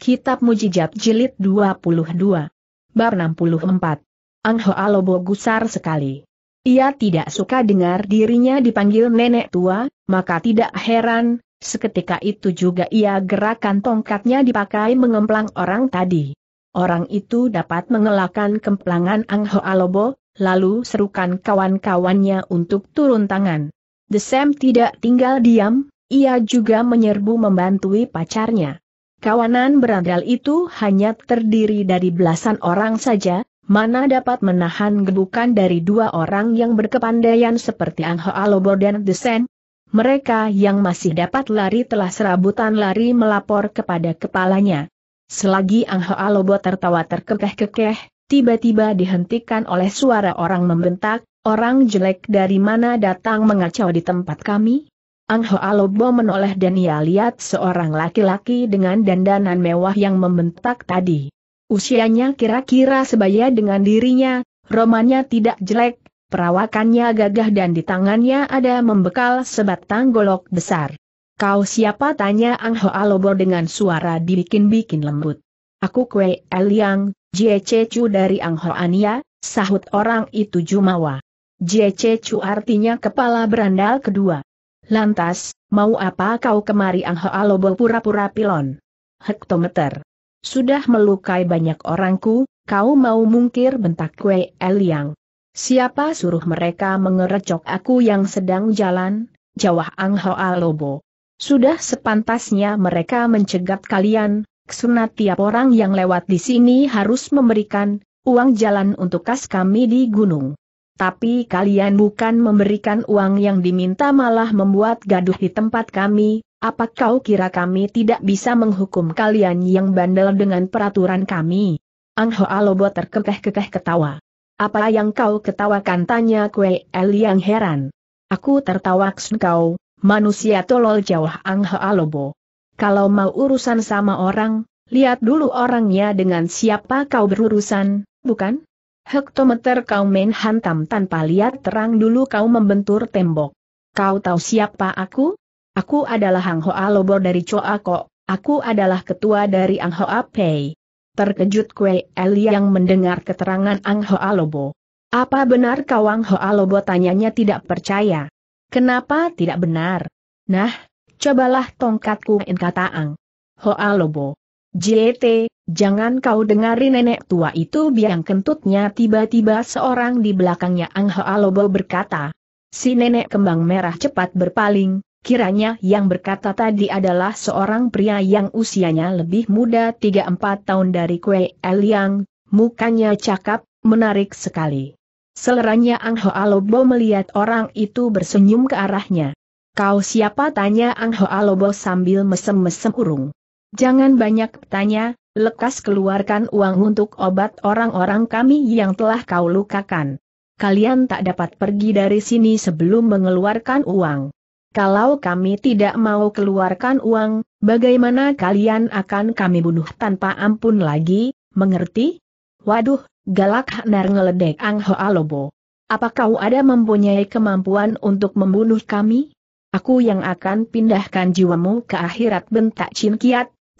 Kitab Mujijat Jilid 22. Bar 64. Ang Hoa Lobo gusar sekali. Ia tidak suka dengar dirinya dipanggil nenek tua, maka tidak heran, seketika itu juga ia gerakan tongkatnya dipakai mengemplang orang tadi. Orang itu dapat mengelakkan kemplangan Ang Hoa Lobo, lalu serukan kawan-kawannya untuk turun tangan. Desem tidak tinggal diam, ia juga menyerbu membantui pacarnya. Kawanan berandal itu hanya terdiri dari belasan orang saja, mana dapat menahan gebukan dari dua orang yang berkepandaian seperti Ang Hoa Lobo dan Desen. Mereka yang masih dapat lari telah serabutan lari melapor kepada kepalanya. Selagi Ang Hoa Lobo tertawa terkekeh-kekeh, tiba-tiba dihentikan oleh suara orang membentak, orang jelek dari mana datang mengacau di tempat kami? Ang Ho Alobo menoleh dan ia lihat seorang laki-laki dengan dandanan mewah yang membentak tadi. Usianya kira-kira sebaya dengan dirinya, romannya tidak jelek, perawakannya gagah dan di tangannya ada membekal sebatang golok besar. Kau siapa tanya Ang Ho Alobo dengan suara dibikin-bikin lembut. Aku Kwe Eliang, Jie Chu dari Ang Ho Ania, sahut orang itu Jumawa. Jie Chu artinya kepala berandal kedua. Lantas, mau apa kau kemari Ang Hoalobo pura-pura pilon? Hektometer. Sudah melukai banyak orangku, kau mau mungkir bentak kue Eliang. Siapa suruh mereka mengerecok aku yang sedang jalan? Jawah Ang Hoalobo. Sudah sepantasnya mereka mencegat kalian, Kesuna tiap orang yang lewat di sini harus memberikan uang jalan untuk kas kami di gunung tapi kalian bukan memberikan uang yang diminta malah membuat gaduh di tempat kami, apa kau kira kami tidak bisa menghukum kalian yang bandel dengan peraturan kami? Ang Hoa Lobo terkekeh-kekeh ketawa. Apa yang kau ketawakan tanya kue El yang heran. Aku tertawa kau, manusia tolol jauh Ang Hoa Lobo. Kalau mau urusan sama orang, lihat dulu orangnya dengan siapa kau berurusan, bukan? Hektometer kau main hantam tanpa lihat terang dulu kau membentur tembok. Kau tahu siapa aku? Aku adalah Hang Hoa Lobor dari Choa Kok, aku adalah ketua dari Ang Hoa Pei. Terkejut Kue Elia yang mendengar keterangan Ang Hoa Lobo. Apa benar kau Ang Hoa Lobo tanyanya tidak percaya? Kenapa tidak benar? Nah, cobalah tongkatku in kata Ang. Hoa Lobo. JT, Jangan kau dengari nenek tua itu biang kentutnya tiba-tiba seorang di belakangnya Ang Lobo berkata. Si nenek kembang merah cepat berpaling, kiranya yang berkata tadi adalah seorang pria yang usianya lebih muda 3-4 tahun dari Kue Eliang, mukanya cakap, menarik sekali. Seleranya Ang Lobo melihat orang itu bersenyum ke arahnya. Kau siapa tanya Ang Lobo sambil mesem-mesem urung. Jangan banyak tanya, lekas keluarkan uang untuk obat orang-orang kami yang telah kau lukakan. Kalian tak dapat pergi dari sini sebelum mengeluarkan uang. Kalau kami tidak mau keluarkan uang, bagaimana kalian akan kami bunuh tanpa ampun lagi, mengerti? Waduh, galak Hanar ngeledek Ang Hoa Lobo. Apa kau ada mempunyai kemampuan untuk membunuh kami? Aku yang akan pindahkan jiwamu ke akhirat bentak Chin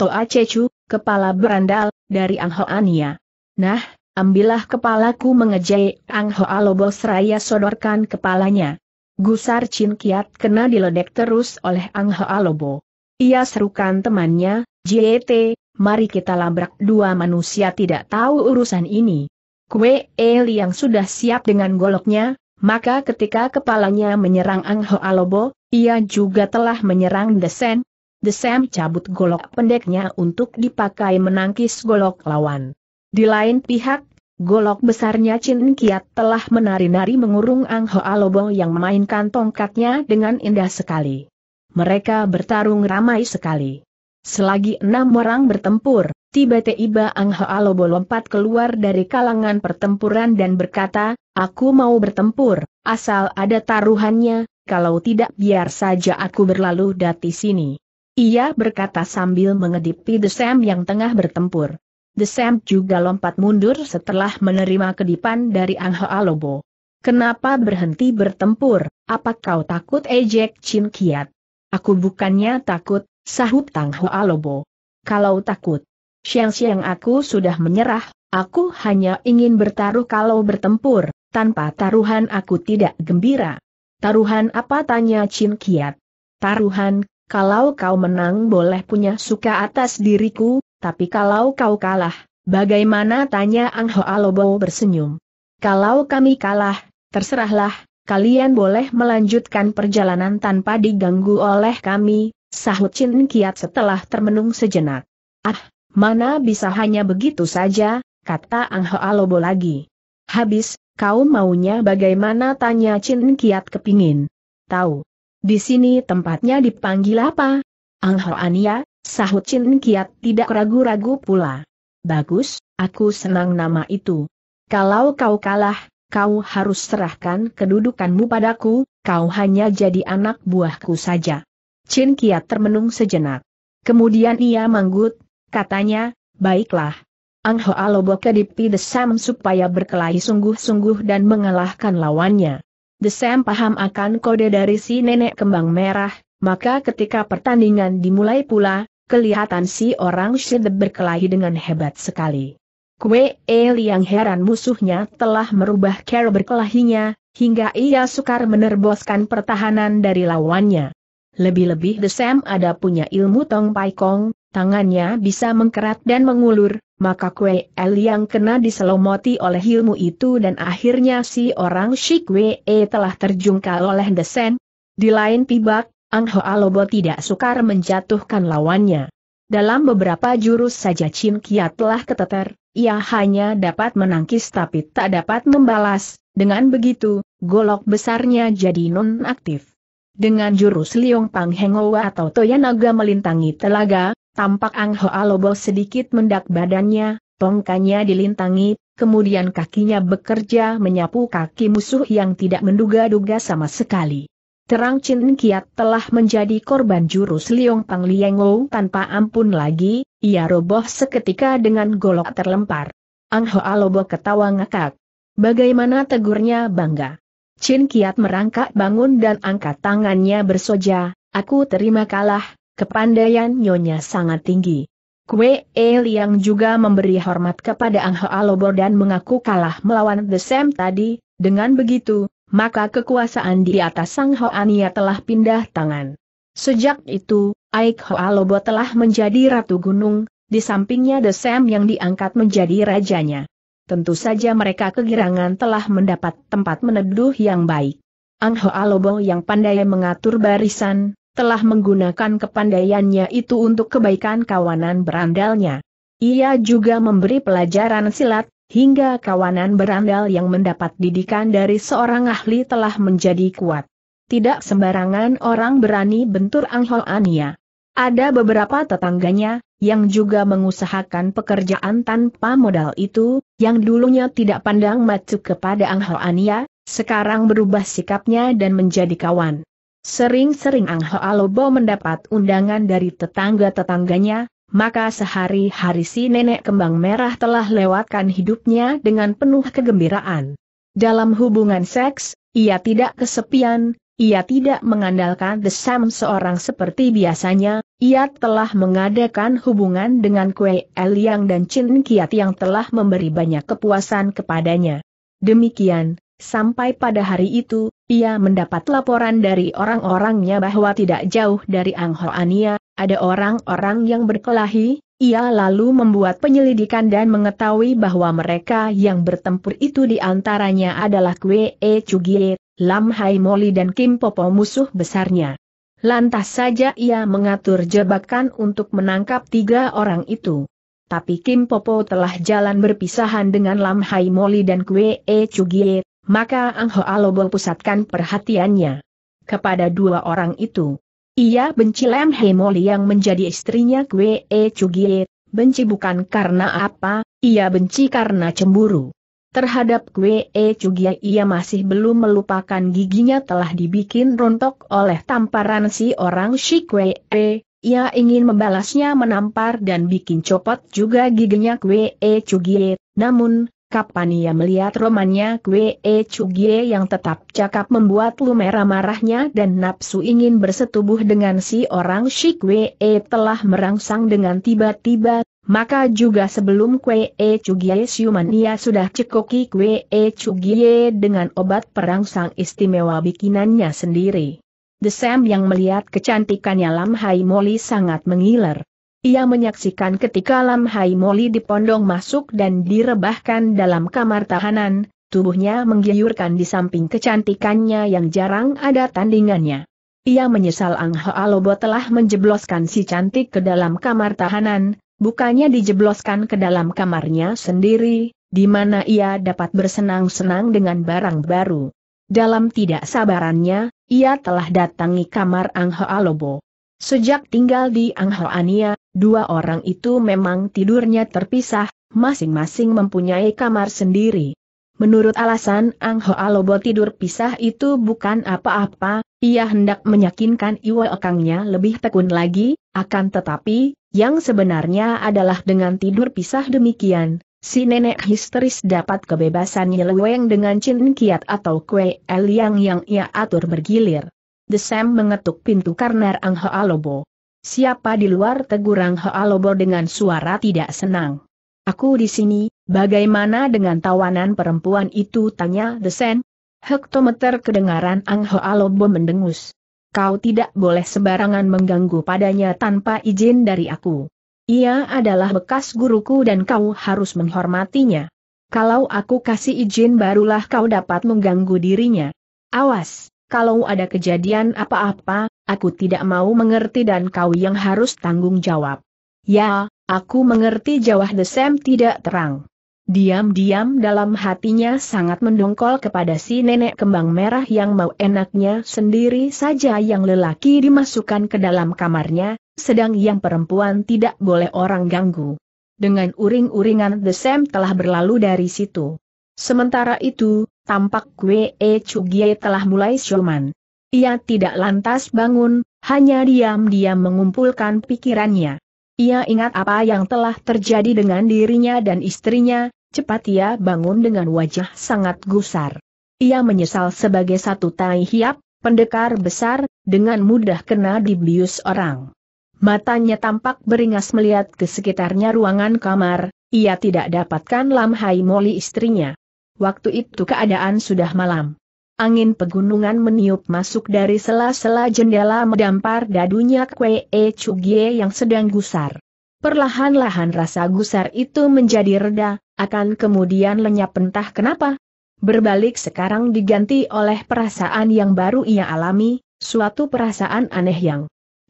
Toa Cecu, kepala berandal, dari Ania. Nah, ambillah kepalaku mengejek Ho Alobo seraya sodorkan kepalanya. Gusar Chin Kiat kena diledek terus oleh Ho Alobo. Ia serukan temannya, JT, mari kita labrak dua manusia tidak tahu urusan ini. Kue El yang sudah siap dengan goloknya, maka ketika kepalanya menyerang Ho Alobo, ia juga telah menyerang Desen, Desem cabut golok pendeknya untuk dipakai menangkis golok lawan. Di lain pihak, golok besarnya Chin Kiat telah menari-nari mengurung Ang Hoa Lobo yang memainkan tongkatnya dengan indah sekali. Mereka bertarung ramai sekali. Selagi enam orang bertempur, tiba-tiba Ang Hoa Lobo lompat keluar dari kalangan pertempuran dan berkata, Aku mau bertempur, asal ada taruhannya, kalau tidak biar saja aku berlalu dati sini. Ia berkata sambil mengedipi Desem yang tengah bertempur. Desem juga lompat mundur setelah menerima kedipan dari Ang Alobo. Kenapa berhenti bertempur, apa kau takut ejek eh Chin Kiat? Aku bukannya takut, sahut Tang Ho Alobo. Kalau takut, siang-siang aku sudah menyerah, aku hanya ingin bertaruh kalau bertempur, tanpa taruhan aku tidak gembira. Taruhan apa tanya Chin Kiat? Taruhan, kalau kau menang boleh punya suka atas diriku, tapi kalau kau kalah, bagaimana tanya Ang Hoa Lobo bersenyum. Kalau kami kalah, terserahlah, kalian boleh melanjutkan perjalanan tanpa diganggu oleh kami, sahut Chin Kiat setelah termenung sejenak. Ah, mana bisa hanya begitu saja, kata Ang Hoa Lobo lagi. Habis, kau maunya bagaimana tanya Chin Kiat kepingin. Tahu. Di sini tempatnya dipanggil apa? Ang Hoania, ya, sahut Chin Kiat tidak ragu-ragu pula. Bagus, aku senang nama itu. Kalau kau kalah, kau harus serahkan kedudukanmu padaku, kau hanya jadi anak buahku saja. Chin Kiat termenung sejenak. Kemudian ia manggut, katanya, baiklah. Ang Hoa Lobo kedipi desam supaya berkelahi sungguh-sungguh dan mengalahkan lawannya. Desem paham akan kode dari si nenek kembang merah, maka ketika pertandingan dimulai pula, kelihatan si orang Shide berkelahi dengan hebat sekali. Kue El yang heran musuhnya telah merubah cara berkelahinya, hingga ia sukar menerboskan pertahanan dari lawannya. Lebih-lebih Desem ada punya ilmu Tong Pai Kong, tangannya bisa mengkerat dan mengulur, maka kue El yang kena diselomoti oleh ilmu itu dan akhirnya si orang Shi kue E telah terjungkal oleh desen. Di lain pihak, Ang Ho Alobo tidak sukar menjatuhkan lawannya. Dalam beberapa jurus saja Chin Kia telah keteter, ia hanya dapat menangkis tapi tak dapat membalas, dengan begitu, golok besarnya jadi nonaktif. Dengan jurus Liong Pang Hengowa atau Toyanaga melintangi telaga, Tampak Ang Hoa Lobo sedikit mendak badannya, tongkanya dilintangi, kemudian kakinya bekerja menyapu kaki musuh yang tidak menduga-duga sama sekali. Terang Chin Kiat telah menjadi korban jurus Liong Pang Liengo tanpa ampun lagi, ia roboh seketika dengan golok terlempar. Ang Hoa Lobo ketawa ngakak. Bagaimana tegurnya bangga. Chin Kiat merangkak bangun dan angkat tangannya bersoja, aku terima kalah, Kepandaian Nyonya sangat tinggi. Kue E Liang juga memberi hormat kepada Ang Hoa Lobor dan mengaku kalah melawan The Sam tadi, dengan begitu, maka kekuasaan di atas Sang Hoania telah pindah tangan. Sejak itu, Aik Hoa Lobo telah menjadi Ratu Gunung, di sampingnya The Sam yang diangkat menjadi rajanya. Tentu saja mereka kegirangan telah mendapat tempat meneduh yang baik. Ang Hoa Lobo yang pandai mengatur barisan, telah menggunakan kepandaiannya itu untuk kebaikan kawanan berandalnya. Ia juga memberi pelajaran silat, hingga kawanan berandal yang mendapat didikan dari seorang ahli telah menjadi kuat. Tidak sembarangan orang berani bentur Anghoania. Ada beberapa tetangganya, yang juga mengusahakan pekerjaan tanpa modal itu, yang dulunya tidak pandang matuk kepada Anghoania, sekarang berubah sikapnya dan menjadi kawan. Sering-sering Ang Hoalobo mendapat undangan dari tetangga-tetangganya, maka sehari-hari si nenek kembang merah telah lewatkan hidupnya dengan penuh kegembiraan. Dalam hubungan seks, ia tidak kesepian, ia tidak mengandalkan desam seorang seperti biasanya, ia telah mengadakan hubungan dengan Kue Eliang dan Chin Kiat yang telah memberi banyak kepuasan kepadanya. Demikian, Sampai pada hari itu, ia mendapat laporan dari orang-orangnya bahwa tidak jauh dari Anghoania, ada orang-orang yang berkelahi, ia lalu membuat penyelidikan dan mengetahui bahwa mereka yang bertempur itu diantaranya adalah Kwe E Chugie, Lam Hai Moli dan Kim Popo musuh besarnya. Lantas saja ia mengatur jebakan untuk menangkap tiga orang itu. Tapi Kim Popo telah jalan berpisahan dengan Lam Hai Moli dan Kwe E Chugie, maka Ang Hoa Lobong pusatkan perhatiannya kepada dua orang itu. Ia benci Lam Hemoli yang menjadi istrinya Kwe E Chugie, benci bukan karena apa, ia benci karena cemburu. Terhadap Kwe E ia masih belum melupakan giginya telah dibikin rontok oleh tamparan si orang si Kwe E, ia ingin membalasnya menampar dan bikin copot juga giginya Kwe E Cugie, namun, Kapan ia melihat romannya Kwe E Chugie yang tetap cakap membuat lumera marahnya dan nafsu ingin bersetubuh dengan si orang si Kwe E telah merangsang dengan tiba-tiba, maka juga sebelum Kwe E Chugie siuman ia sudah cekoki Kwe E Chugie dengan obat perangsang istimewa bikinannya sendiri. Desem yang melihat kecantikannya Lam Hai Moli sangat mengiler. Ia menyaksikan ketika Lam Hai Moli dipondong masuk dan direbahkan dalam kamar tahanan, tubuhnya menggiurkan di samping kecantikannya yang jarang ada tandingannya. Ia menyesal Ang Lobo telah menjebloskan si cantik ke dalam kamar tahanan, bukannya dijebloskan ke dalam kamarnya sendiri, di mana ia dapat bersenang-senang dengan barang baru. Dalam tidak sabarannya, ia telah datangi kamar Ang Lobo. Sejak tinggal di Ang Nia, Dua orang itu memang tidurnya terpisah, masing-masing mempunyai kamar sendiri. Menurut alasan Ang Ho Alobo tidur pisah itu bukan apa-apa, ia hendak menyakinkan Iwa Okangnya lebih tekun lagi, akan tetapi, yang sebenarnya adalah dengan tidur pisah demikian, si nenek histeris dapat kebebasan nyeleweng dengan Chin kiat atau kue eliang yang ia atur bergilir. Desem mengetuk pintu karena Ang Ho Alobo. Siapa di luar tegurang Hoalobor dengan suara tidak senang. Aku di sini, bagaimana dengan tawanan perempuan itu tanya Desen? Hektometer kedengaran Ang Hoalobo mendengus. Kau tidak boleh sembarangan mengganggu padanya tanpa izin dari aku. Ia adalah bekas guruku dan kau harus menghormatinya. Kalau aku kasih izin barulah kau dapat mengganggu dirinya. Awas, kalau ada kejadian apa-apa, aku tidak mau mengerti dan kau yang harus tanggung jawab. Ya, aku mengerti jawab Desem tidak terang. Diam-diam dalam hatinya sangat mendongkol kepada si nenek kembang merah yang mau enaknya sendiri saja yang lelaki dimasukkan ke dalam kamarnya, sedang yang perempuan tidak boleh orang ganggu. Dengan uring-uringan Desem telah berlalu dari situ. Sementara itu, tampak kue E Chugie telah mulai siuman. Ia tidak lantas bangun, hanya diam-diam mengumpulkan pikirannya. Ia ingat apa yang telah terjadi dengan dirinya dan istrinya, cepat ia bangun dengan wajah sangat gusar. Ia menyesal sebagai satu tai hiap, pendekar besar, dengan mudah kena dibius orang. Matanya tampak beringas melihat ke sekitarnya ruangan kamar, ia tidak dapatkan Lam Hai Moli istrinya. Waktu itu keadaan sudah malam. Angin pegunungan meniup masuk dari sela-sela jendela mendampar dadunya Kwe E Chugie yang sedang gusar. Perlahan-lahan rasa gusar itu menjadi reda, akan kemudian lenyap entah kenapa. Berbalik sekarang diganti oleh perasaan yang baru ia alami, suatu perasaan aneh yang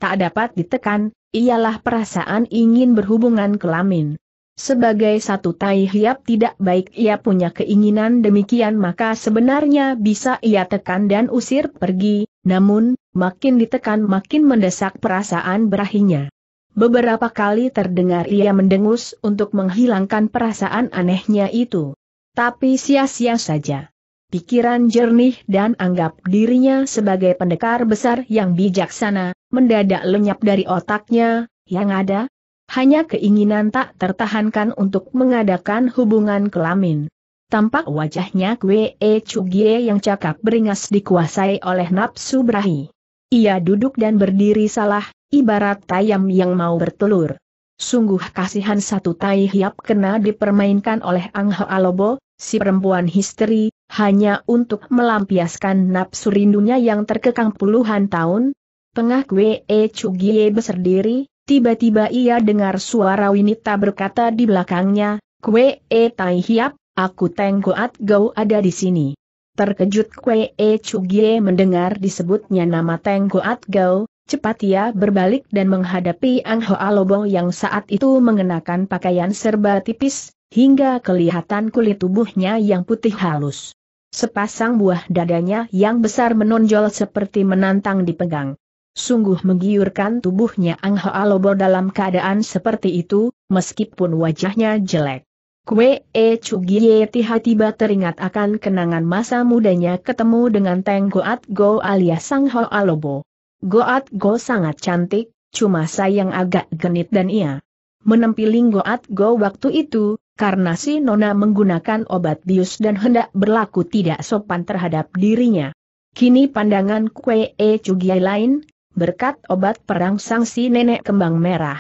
tak dapat ditekan, ialah perasaan ingin berhubungan kelamin. Sebagai satu tai hiap tidak baik ia punya keinginan demikian maka sebenarnya bisa ia tekan dan usir pergi, namun, makin ditekan makin mendesak perasaan berahinya. Beberapa kali terdengar ia mendengus untuk menghilangkan perasaan anehnya itu. Tapi sia-sia saja. Pikiran jernih dan anggap dirinya sebagai pendekar besar yang bijaksana, mendadak lenyap dari otaknya, yang ada, hanya keinginan tak tertahankan untuk mengadakan hubungan kelamin. Tampak wajahnya Kwe E Chugie yang cakap beringas dikuasai oleh nafsu berahi. Ia duduk dan berdiri salah, ibarat tayam yang mau bertelur. Sungguh kasihan satu tai hiap kena dipermainkan oleh Ang Ho Alobo, si perempuan histeri, hanya untuk melampiaskan nafsu rindunya yang terkekang puluhan tahun. Tengah Kwe E Chugie berserdiri, Tiba-tiba ia dengar suara Winita berkata di belakangnya, Kwe e tai hiap, aku teng goat gau ada di sini. Terkejut Kwe e Chugie mendengar disebutnya nama teng goat gau, cepat ia berbalik dan menghadapi Ang Ho Alobo yang saat itu mengenakan pakaian serba tipis, hingga kelihatan kulit tubuhnya yang putih halus. Sepasang buah dadanya yang besar menonjol seperti menantang dipegang. Sungguh menggiurkan tubuhnya Ang Alobo dalam keadaan seperti itu, meskipun wajahnya jelek. Kue E Chugie tiba-tiba teringat akan kenangan masa mudanya ketemu dengan Teng Goat Go alias Sang Ho Alobo. Goat Go sangat cantik, cuma sayang agak genit dan ia menempiling Goat Go waktu itu, karena si Nona menggunakan obat bius dan hendak berlaku tidak sopan terhadap dirinya. Kini pandangan Kue E Chugie lain, berkat obat perang si nenek kembang merah.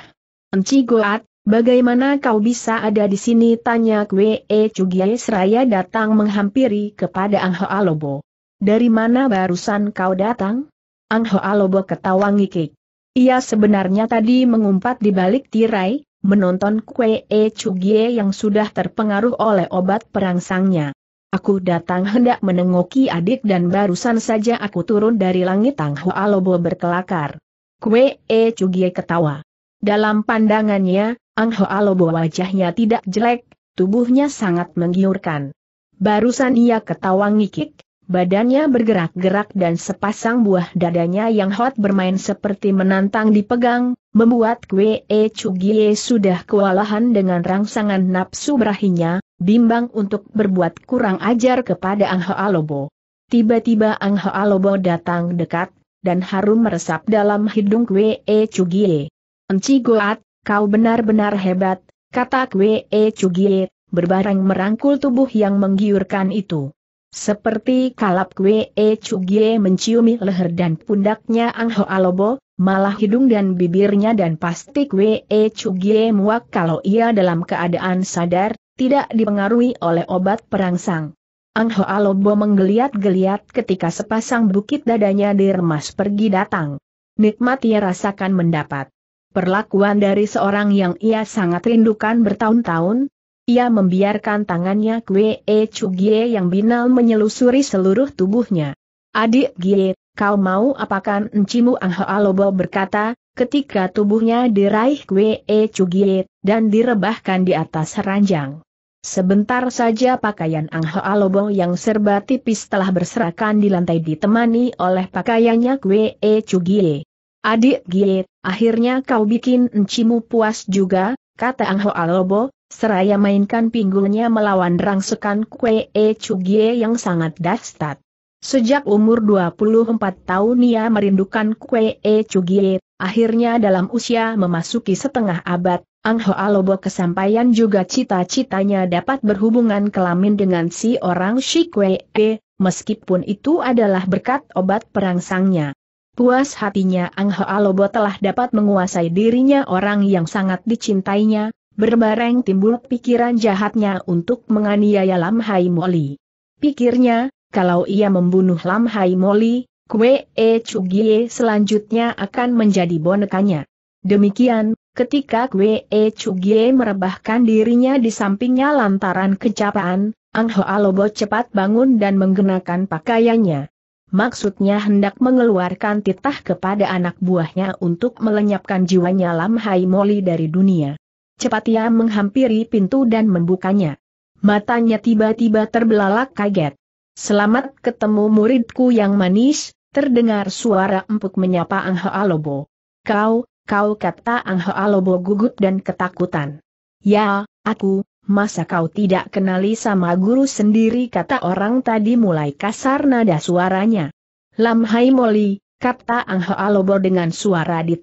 Enci Goat, bagaimana kau bisa ada di sini? Tanya Kwe Cugiai seraya datang menghampiri kepada Ang Alobo. Dari mana barusan kau datang? Ang Alobo ketawa ngikik. Ia sebenarnya tadi mengumpat di balik tirai, menonton Kwe Cugie yang sudah terpengaruh oleh obat perangsangnya. Aku datang hendak menengoki adik dan barusan saja aku turun dari langit Tang Hua Lobo berkelakar. Kue E Cugie ketawa. Dalam pandangannya, Ang Hua Lobo wajahnya tidak jelek, tubuhnya sangat menggiurkan. Barusan ia ketawa ngikik, Badannya bergerak-gerak dan sepasang buah dadanya yang hot bermain seperti menantang dipegang, membuat Kwe E Chugie sudah kewalahan dengan rangsangan nafsu berahinya, bimbang untuk berbuat kurang ajar kepada Ang Alobo. Tiba-tiba Ang Alobo datang dekat, dan harum meresap dalam hidung Kwe E Chugie. Enci Goat, kau benar-benar hebat, kata Kwe E Chugie, berbareng merangkul tubuh yang menggiurkan itu. Seperti kalap kue E cugie menciumi leher dan pundaknya Ang Ho Alobo, malah hidung dan bibirnya dan pasti kue E cugie muak kalau ia dalam keadaan sadar, tidak dipengaruhi oleh obat perangsang. Ang Ho Alobo menggeliat-geliat ketika sepasang bukit dadanya diremas pergi datang. Nikmat ia rasakan mendapat. Perlakuan dari seorang yang ia sangat rindukan bertahun-tahun, ia membiarkan tangannya Kwe E Gie yang binal menyelusuri seluruh tubuhnya. Adik Gie, kau mau apakan encimu Ang Alobo berkata, ketika tubuhnya diraih Kwe E Gie, dan direbahkan di atas ranjang. Sebentar saja pakaian Ang Alobo yang serba tipis telah berserakan di lantai ditemani oleh pakaiannya Kwe E Gie. Adik Gie, akhirnya kau bikin encimu puas juga, kata Ang Alobo. Seraya mainkan pinggulnya melawan rangsekan Kue E Chugie yang sangat dahsyat. Sejak umur 24 tahun ia merindukan Kue E Chugie, akhirnya dalam usia memasuki setengah abad, Ang Hoa Lobo kesampaian juga cita-citanya dapat berhubungan kelamin dengan si orang Shi Kwe E, meskipun itu adalah berkat obat perangsangnya. Puas hatinya Ang Hoa Lobo telah dapat menguasai dirinya orang yang sangat dicintainya, berbareng timbul pikiran jahatnya untuk menganiaya Lam Hai Moli. Pikirnya, kalau ia membunuh Lam Hai Moli, Kwe E Chugie selanjutnya akan menjadi bonekanya. Demikian, ketika Kwe E Chugie merebahkan dirinya di sampingnya lantaran kecapaan, Ang Ho Alobo cepat bangun dan menggenakan pakaiannya. Maksudnya hendak mengeluarkan titah kepada anak buahnya untuk melenyapkan jiwanya Lam Hai Moli dari dunia. Cepat ia menghampiri pintu dan membukanya. Matanya tiba-tiba terbelalak kaget. Selamat ketemu muridku yang manis, terdengar suara empuk menyapa Ang Alobo. Kau, kau kata Ang Alobo gugup dan ketakutan. Ya, aku, masa kau tidak kenali sama guru sendiri kata orang tadi mulai kasar nada suaranya. Lam Hai Moli, kata Ang Alobo dengan suara di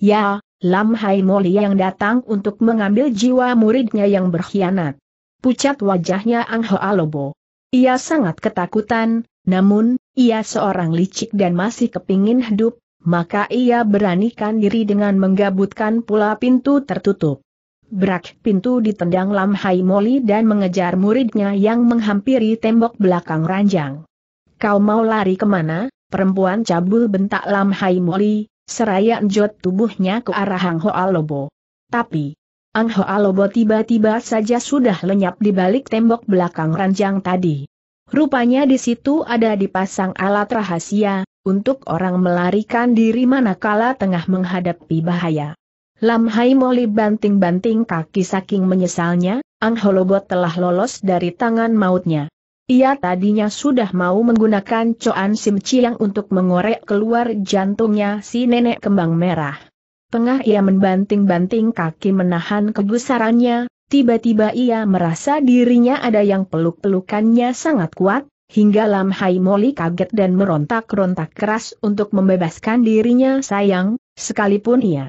Ya, Lam Hai Moli yang datang untuk mengambil jiwa muridnya yang berkhianat. Pucat wajahnya Ang Hoa Lobo. Ia sangat ketakutan, namun, ia seorang licik dan masih kepingin hidup, maka ia beranikan diri dengan menggabutkan pula pintu tertutup. Berak pintu ditendang Lam Hai Moli dan mengejar muridnya yang menghampiri tembok belakang ranjang. Kau mau lari kemana, perempuan cabul bentak Lam Hai Moli, Seraya enjot tubuhnya ke arah Hang Hoa Lobo. Tapi, Ang Hoa Lobo tiba-tiba saja sudah lenyap di balik tembok belakang ranjang tadi. Rupanya di situ ada dipasang alat rahasia, untuk orang melarikan diri manakala tengah menghadapi bahaya. Lam Hai Moli banting-banting kaki saking menyesalnya, Ang Holobot telah lolos dari tangan mautnya. Ia tadinya sudah mau menggunakan Coan Sim Chiang untuk mengorek keluar jantungnya si nenek kembang merah. Tengah ia membanting-banting kaki menahan kegusarannya, tiba-tiba ia merasa dirinya ada yang peluk-pelukannya sangat kuat, hingga Lam Hai Moli kaget dan merontak-rontak keras untuk membebaskan dirinya sayang, sekalipun ia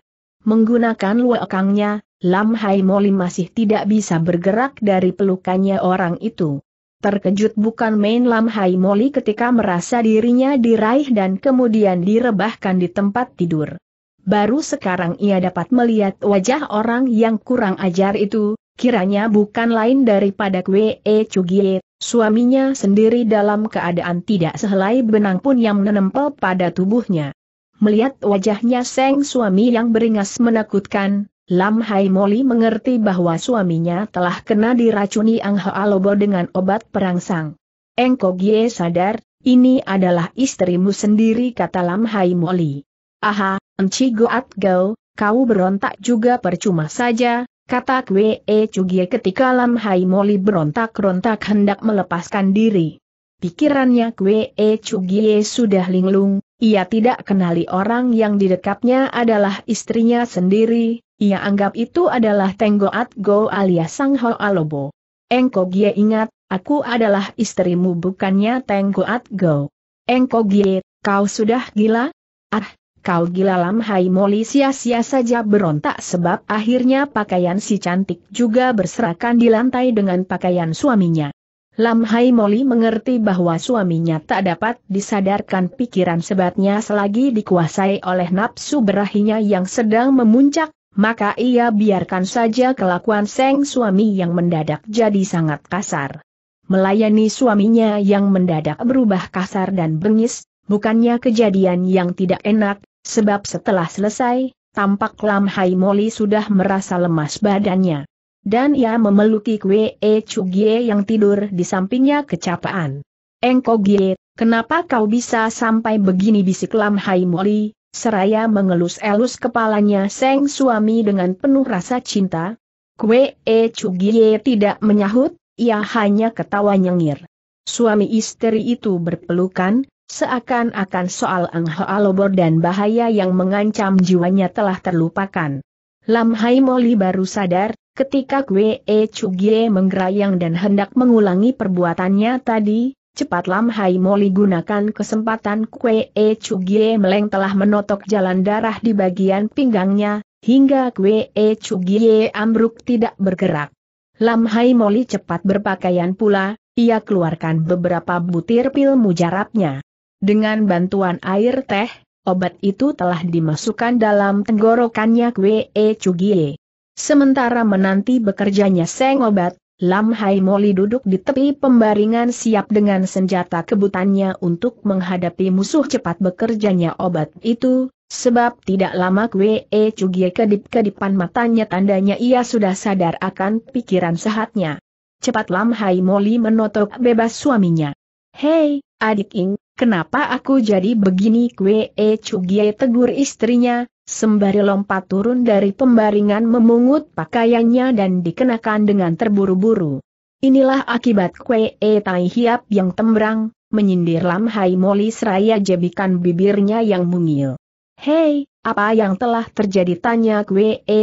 menggunakan luakangnya, Lam Hai Moli masih tidak bisa bergerak dari pelukannya orang itu. Terkejut bukan main Lam Hai Moli ketika merasa dirinya diraih dan kemudian direbahkan di tempat tidur. Baru sekarang ia dapat melihat wajah orang yang kurang ajar itu, kiranya bukan lain daripada Kwe E Chugie, suaminya sendiri dalam keadaan tidak sehelai benang pun yang menempel pada tubuhnya. Melihat wajahnya Seng suami yang beringas menakutkan, Lam Hai Moli mengerti bahwa suaminya telah kena diracuni Ang Alobo dengan obat perangsang. Engko Gie sadar, ini adalah istrimu sendiri kata Lam Hai Moli. Aha, Enci Goat Gau, kau berontak juga percuma saja, kata Kwe E Cugie ketika Lam Hai Moli berontak-rontak hendak melepaskan diri. Pikirannya Kwe E Cugie sudah linglung, ia tidak kenali orang yang didekapnya adalah istrinya sendiri, ia anggap itu adalah Tenggo Atgo alias Sang Alobo. Engko Gie ingat, aku adalah istrimu bukannya Tenggo Atgo. Engko Gie, kau sudah gila? Ah, kau gila lam hai moli sia-sia saja berontak sebab akhirnya pakaian si cantik juga berserakan di lantai dengan pakaian suaminya. Lam Hai Moli mengerti bahwa suaminya tak dapat disadarkan pikiran sebatnya selagi dikuasai oleh nafsu berahinya yang sedang memuncak, maka ia biarkan saja kelakuan Seng suami yang mendadak jadi sangat kasar. Melayani suaminya yang mendadak berubah kasar dan bengis, bukannya kejadian yang tidak enak, sebab setelah selesai, tampak Lam Hai Moli sudah merasa lemas badannya. Dan ia memeluki Kwe E Chugie yang tidur di sampingnya kecapaan. Engkau Gie, kenapa kau bisa sampai begini bisik Lam Hai Moli, seraya mengelus-elus kepalanya Seng suami dengan penuh rasa cinta. Kue E Chugie tidak menyahut, ia hanya ketawa nyengir. Suami istri itu berpelukan, seakan-akan soal Ang Alobor dan bahaya yang mengancam jiwanya telah terlupakan. Lam Hai Moli baru sadar, ketika Kue E Chugie menggerayang dan hendak mengulangi perbuatannya tadi, Cepat Lam Hai Moli gunakan kesempatan Kue E Chugie Meleng telah menotok jalan darah di bagian pinggangnya, hingga Kue E Chugie ambruk tidak bergerak. Lam Hai Moli cepat berpakaian pula, ia keluarkan beberapa butir pil mujarabnya. Dengan bantuan air teh, obat itu telah dimasukkan dalam tenggorokannya Kue E Chugie. Sementara menanti bekerjanya seng obat, Lam Hai Moli duduk di tepi pembaringan siap dengan senjata kebutannya untuk menghadapi musuh cepat bekerjanya obat itu, sebab tidak lama Kwe E Cugie kedip-kedipan matanya tandanya ia sudah sadar akan pikiran sehatnya. Cepat Lam Hai Moli menotok bebas suaminya. Hei, adik Ing, Kenapa aku jadi begini kue e eh, Chugie tegur istrinya, sembari lompat turun dari pembaringan memungut pakaiannya dan dikenakan dengan terburu-buru. Inilah akibat kue e tai hiap yang tembrang, menyindir Lam Hai Moli seraya jebikan bibirnya yang mungil. Hei, apa yang telah terjadi tanya kue e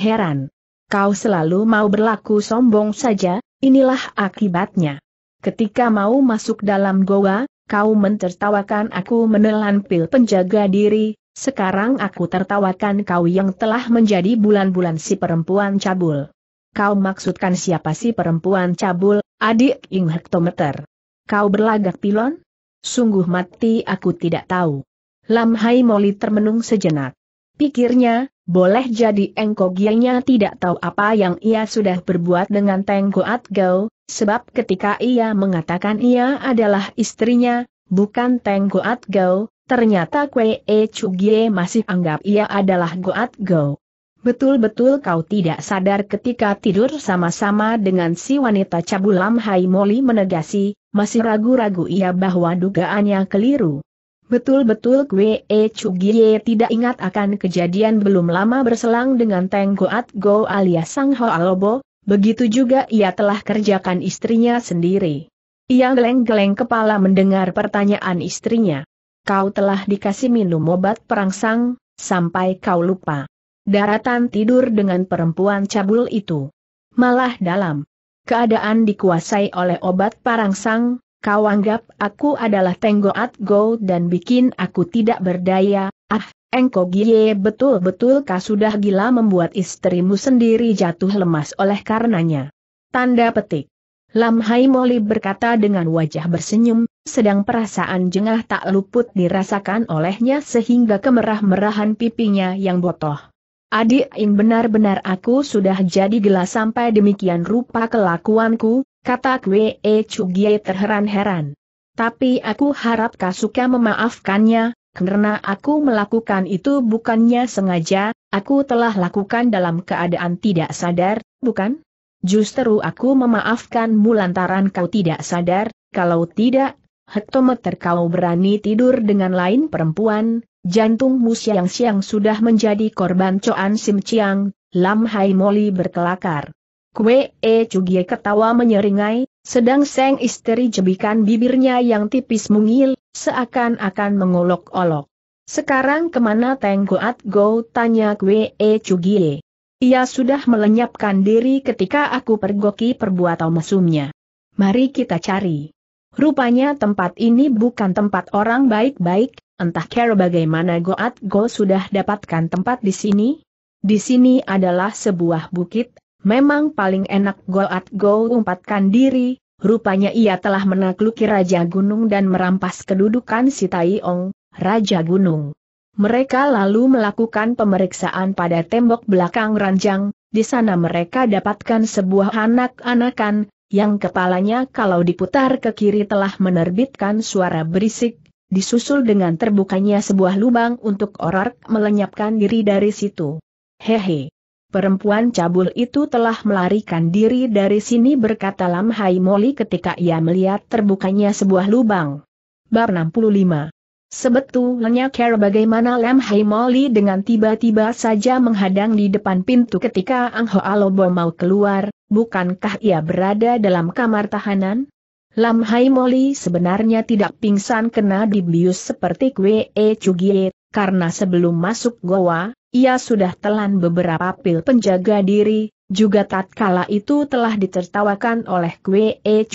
heran. Kau selalu mau berlaku sombong saja, inilah akibatnya. Ketika mau masuk dalam goa, Kau mentertawakan aku menelan pil penjaga diri, sekarang aku tertawakan kau yang telah menjadi bulan-bulan si perempuan cabul. Kau maksudkan siapa si perempuan cabul, adik ing hektometer. Kau berlagak pilon? Sungguh mati aku tidak tahu. Lam Hai Moli termenung sejenak. Pikirnya, boleh jadi engkogianya tidak tahu apa yang ia sudah berbuat dengan Teng Gau, Sebab ketika ia mengatakan ia adalah istrinya, bukan Teng Goat Gao, ternyata Kwe E Chugie masih anggap ia adalah Goat Gao. Betul-betul kau tidak sadar ketika tidur sama-sama dengan si wanita cabulam Hai Moli menegasi, masih ragu-ragu ia bahwa dugaannya keliru. Betul-betul Kwe E Chugie tidak ingat akan kejadian belum lama berselang dengan Teng Goat Go alias Sang Lobo, Begitu juga ia telah kerjakan istrinya sendiri. Ia geleng-geleng kepala mendengar pertanyaan istrinya. Kau telah dikasih minum obat perangsang, sampai kau lupa. Daratan tidur dengan perempuan cabul itu. Malah dalam keadaan dikuasai oleh obat parangsang, kau anggap aku adalah tenggoat go dan bikin aku tidak berdaya, Engko Gie betul-betul kah sudah gila membuat istrimu sendiri jatuh lemas oleh karenanya. Tanda petik. Lam Hai Moli berkata dengan wajah bersenyum, sedang perasaan jengah tak luput dirasakan olehnya sehingga kemerah-merahan pipinya yang botoh. Adik benar-benar aku sudah jadi gila sampai demikian rupa kelakuanku, kata Kwe E Chugie terheran-heran. Tapi aku harap kau suka memaafkannya, karena aku melakukan itu bukannya sengaja, aku telah lakukan dalam keadaan tidak sadar, bukan? Justru aku memaafkanmu lantaran kau tidak sadar, kalau tidak, hektometer kau berani tidur dengan lain perempuan, jantungmu siang-siang sudah menjadi korban Coan Sim Chiang, Lam Hai Moli berkelakar. Kwee E Cugie ketawa menyeringai, sedang Seng istri jebikan bibirnya yang tipis mungil, seakan-akan mengolok-olok. Sekarang kemana Teng Goat Go tanya Kwe E Ia sudah melenyapkan diri ketika aku pergoki perbuatan mesumnya. Mari kita cari. Rupanya tempat ini bukan tempat orang baik-baik, entah kira bagaimana Goat Go sudah dapatkan tempat di sini. Di sini adalah sebuah bukit, Memang paling enak goat go umpatkan diri, rupanya ia telah menakluki Raja Gunung dan merampas kedudukan si Taiong, Raja Gunung. Mereka lalu melakukan pemeriksaan pada tembok belakang ranjang, di sana mereka dapatkan sebuah anak-anakan, yang kepalanya kalau diputar ke kiri telah menerbitkan suara berisik, disusul dengan terbukanya sebuah lubang untuk orak melenyapkan diri dari situ. Hehe. Perempuan cabul itu telah melarikan diri dari sini berkata Lam Hai Moli ketika ia melihat terbukanya sebuah lubang. Bab 65 Sebetulnya care bagaimana Lam Hai Moli dengan tiba-tiba saja menghadang di depan pintu ketika Ang Ho Alobo mau keluar, bukankah ia berada dalam kamar tahanan? Lam Hai Moli sebenarnya tidak pingsan kena dibius seperti Kwe E Cugie, karena sebelum masuk goa, ia sudah telan beberapa pil penjaga diri, juga tatkala itu telah ditertawakan oleh Kwe E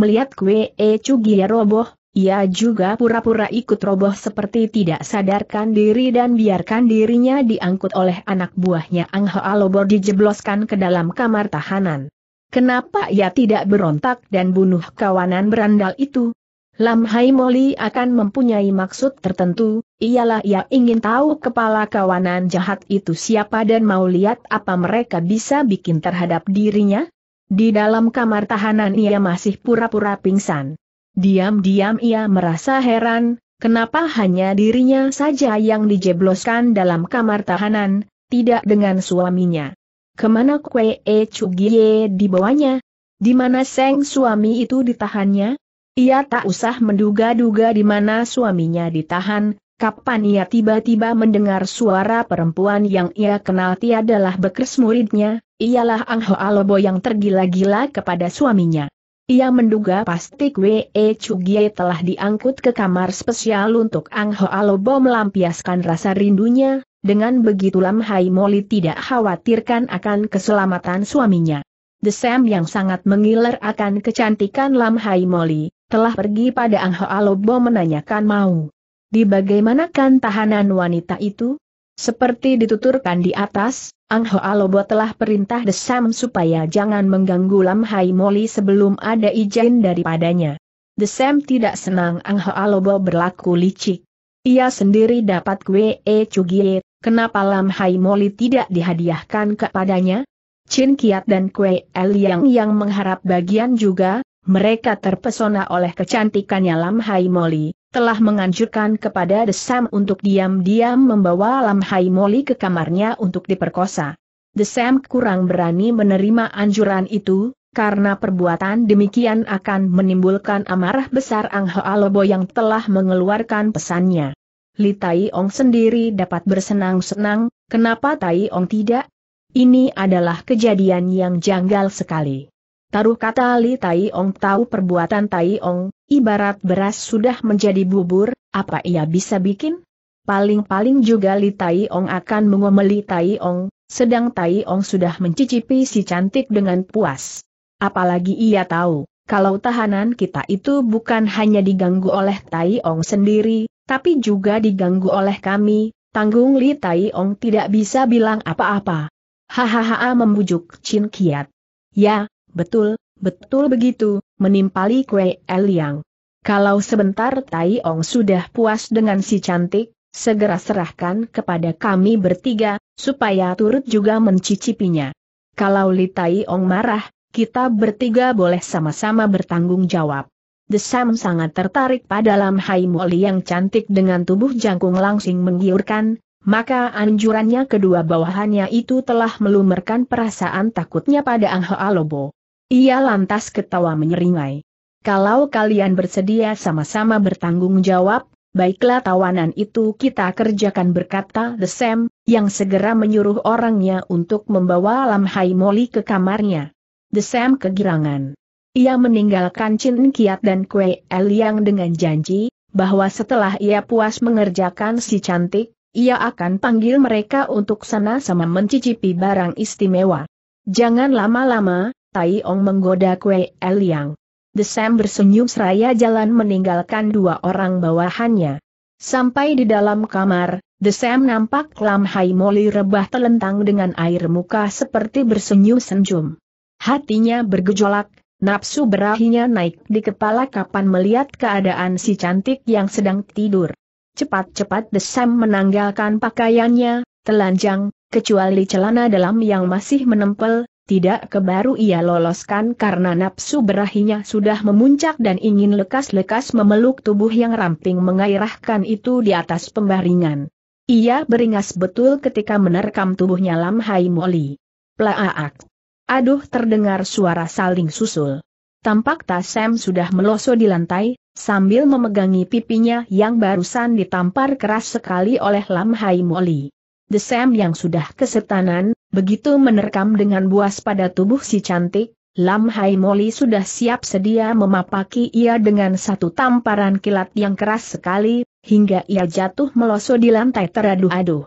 Melihat Kwe E roboh, ia juga pura-pura ikut roboh seperti tidak sadarkan diri dan biarkan dirinya diangkut oleh anak buahnya Ang Hoa dijebloskan ke dalam kamar tahanan. Kenapa ia tidak berontak dan bunuh kawanan berandal itu? Lam Hai Moli akan mempunyai maksud tertentu, ialah ia ingin tahu kepala kawanan jahat itu siapa dan mau lihat apa mereka bisa bikin terhadap dirinya. Di dalam kamar tahanan ia masih pura-pura pingsan. Diam-diam ia merasa heran, kenapa hanya dirinya saja yang dijebloskan dalam kamar tahanan, tidak dengan suaminya. Kemana kue E Chugie dibawanya? Di mana Seng suami itu ditahannya? Ia tak usah menduga-duga di mana suaminya ditahan, kapan ia tiba-tiba mendengar suara perempuan yang ia kenal tiadalah bekes muridnya, ialah Ang Ho Alobo yang tergila-gila kepada suaminya. Ia menduga pasti Kwe E Chugie telah diangkut ke kamar spesial untuk Ang Ho Alobo melampiaskan rasa rindunya, dengan begitu Lam Hai Moli tidak khawatirkan akan keselamatan suaminya. Desem yang sangat mengiler akan kecantikan Lam Hai Moli, telah pergi pada Ang Hoa Lobo menanyakan mau. Di bagaimanakan tahanan wanita itu? Seperti dituturkan di atas, Ang Hoa Lobo telah perintah Desem supaya jangan mengganggu Lam Hai Moli sebelum ada izin daripadanya. Desem tidak senang Ang Hoa Lobo berlaku licik. Ia sendiri dapat kue e cugie, kenapa Lam Hai Moli tidak dihadiahkan kepadanya? Chin Kiat dan Kue Eliang yang mengharap bagian juga, mereka terpesona oleh kecantikannya Lam Hai Moli, telah menganjurkan kepada Desam untuk diam-diam membawa Lam Hai Moli ke kamarnya untuk diperkosa. Desam kurang berani menerima anjuran itu, karena perbuatan demikian akan menimbulkan amarah besar Ang Hoalobo yang telah mengeluarkan pesannya. Li Tai Ong sendiri dapat bersenang-senang, kenapa Tai Ong tidak? Ini adalah kejadian yang janggal sekali. Taruh kata Li Tai Ong tahu perbuatan Tai Ong, ibarat beras sudah menjadi bubur, apa ia bisa bikin? Paling-paling juga Li Tai Ong akan mengomeli Tai Ong, sedang Tai Ong sudah mencicipi si cantik dengan puas. Apalagi ia tahu, kalau tahanan kita itu bukan hanya diganggu oleh Tai Ong sendiri, tapi juga diganggu oleh kami, tanggung Li Tai Ong tidak bisa bilang apa-apa. Hahaha membujuk Chin Kiat. Ya, betul, betul begitu, menimpali kue Eliang. Kalau sebentar Tai Ong sudah puas dengan si cantik, segera serahkan kepada kami bertiga, supaya turut juga mencicipinya. Kalau Li Tai Ong marah, kita bertiga boleh sama-sama bertanggung jawab. Desam sangat tertarik pada Lam Hai Moli yang cantik dengan tubuh jangkung langsing menggiurkan, maka anjurannya kedua bawahannya itu telah melumerkan perasaan takutnya pada Ang Alobo. Ia lantas ketawa menyeringai. Kalau kalian bersedia sama-sama bertanggung jawab, baiklah tawanan itu kita kerjakan berkata The Sam, yang segera menyuruh orangnya untuk membawa Lam Hai Moli ke kamarnya. The Sam kegirangan. Ia meninggalkan Chin Kiat dan Kue El yang dengan janji, bahwa setelah ia puas mengerjakan si cantik, ia akan panggil mereka untuk sana-sama mencicipi barang istimewa. Jangan lama-lama, Tai Ong menggoda Kue Eliang. Desem bersenyum seraya jalan meninggalkan dua orang bawahannya. Sampai di dalam kamar, Desem nampak Lam Hai Moli rebah telentang dengan air muka seperti bersenyum senjum. Hatinya bergejolak, nafsu berahinya naik di kepala kapan melihat keadaan si cantik yang sedang tidur. Cepat-cepat Desem menanggalkan pakaiannya, telanjang, kecuali celana dalam yang masih menempel, tidak kebaru ia loloskan karena nafsu berahinya sudah memuncak dan ingin lekas-lekas memeluk tubuh yang ramping mengairahkan itu di atas pembaringan. Ia beringas betul ketika menerkam tubuhnya Lam Hai Moli. Plaaak! Aduh terdengar suara saling susul. Tampak Tasem sudah meloso di lantai, sambil memegangi pipinya yang barusan ditampar keras sekali oleh Lam Hai Moli. Desem yang sudah kesetanan, begitu menerkam dengan buas pada tubuh si cantik, Lam Hai Moli sudah siap sedia memapaki ia dengan satu tamparan kilat yang keras sekali, hingga ia jatuh meloso di lantai teraduh-aduh.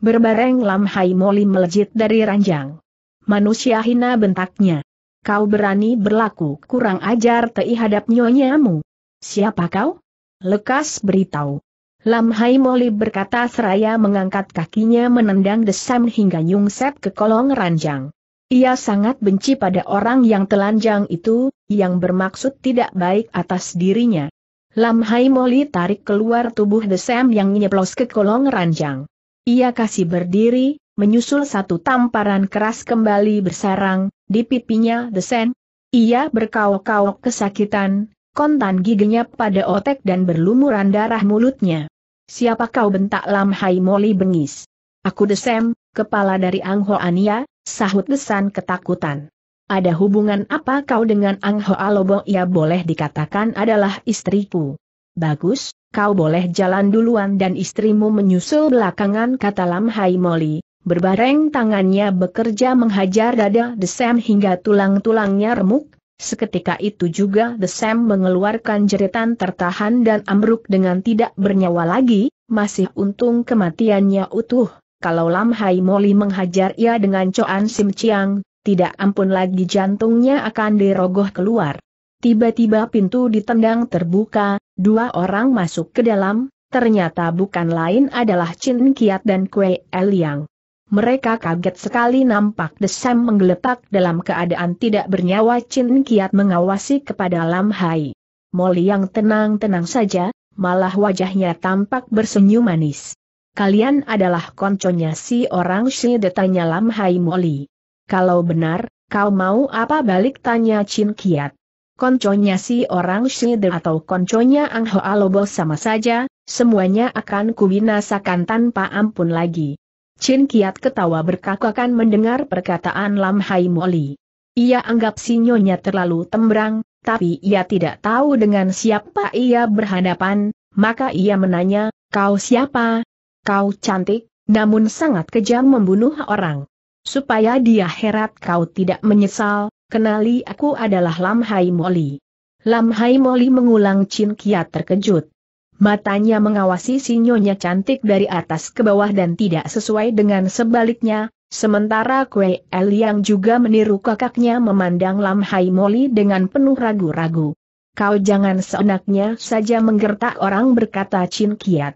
Berbareng Lam Hai Moli melejit dari ranjang. Manusia hina bentaknya. Kau berani berlaku kurang ajar terhadap nyonyamu. Siapa kau? Lekas beritahu. Lam Hai Moli berkata seraya mengangkat kakinya menendang desam hingga nyungsep ke kolong ranjang. Ia sangat benci pada orang yang telanjang itu, yang bermaksud tidak baik atas dirinya. Lam Hai Moli tarik keluar tubuh Desam yang nyeplos ke kolong ranjang. Ia kasih berdiri, menyusul satu tamparan keras kembali bersarang, di pipinya desen. Ia berkau-kau kesakitan, kontan giginya pada otek dan berlumuran darah mulutnya. Siapa kau bentak Lam Hai Moli bengis? Aku desem, kepala dari Ang Ho Ania, sahut desan ketakutan. Ada hubungan apa kau dengan Ang Ho Alobo? Ia boleh dikatakan adalah istriku. Bagus, kau boleh jalan duluan dan istrimu menyusul belakangan kata Lam Hai Moli, Berbareng tangannya bekerja menghajar dada Desem hingga tulang-tulangnya remuk, seketika itu juga Desem mengeluarkan jeritan tertahan dan ambruk dengan tidak bernyawa lagi, masih untung kematiannya utuh, kalau Lam Hai Moli menghajar ia dengan Coan Sim Chiang, tidak ampun lagi jantungnya akan dirogoh keluar. Tiba-tiba pintu ditendang terbuka, dua orang masuk ke dalam, ternyata bukan lain adalah Chin Kiat dan Kue Eliang mereka kaget sekali nampak desam menggeletak dalam keadaan tidak bernyawa Chin Kiat mengawasi kepada Lam Hai. Moli yang tenang-tenang saja, malah wajahnya tampak bersenyum manis. Kalian adalah konconya si orang si detanya Lam Hai Moli. Kalau benar, kau mau apa balik tanya Chin Kiat. Konconya si orang Shide atau konconya Ang Hoa Lobo sama saja, semuanya akan kubinasakan tanpa ampun lagi. Chin Kiat ketawa berkakakan mendengar perkataan Lam Hai Moli. Ia anggap sinyonya terlalu tembrang, tapi ia tidak tahu dengan siapa ia berhadapan, maka ia menanya, kau siapa? Kau cantik, namun sangat kejam membunuh orang. Supaya dia herat kau tidak menyesal, kenali aku adalah Lam Hai Moli. Lam Hai Moli mengulang Chin Kiat terkejut. Matanya mengawasi Sinyonya cantik dari atas ke bawah dan tidak sesuai dengan sebaliknya, sementara Kue El yang juga meniru kakaknya memandang Lam Hai Moli dengan penuh ragu-ragu. Kau jangan seenaknya saja menggertak orang berkata Chin Kiat.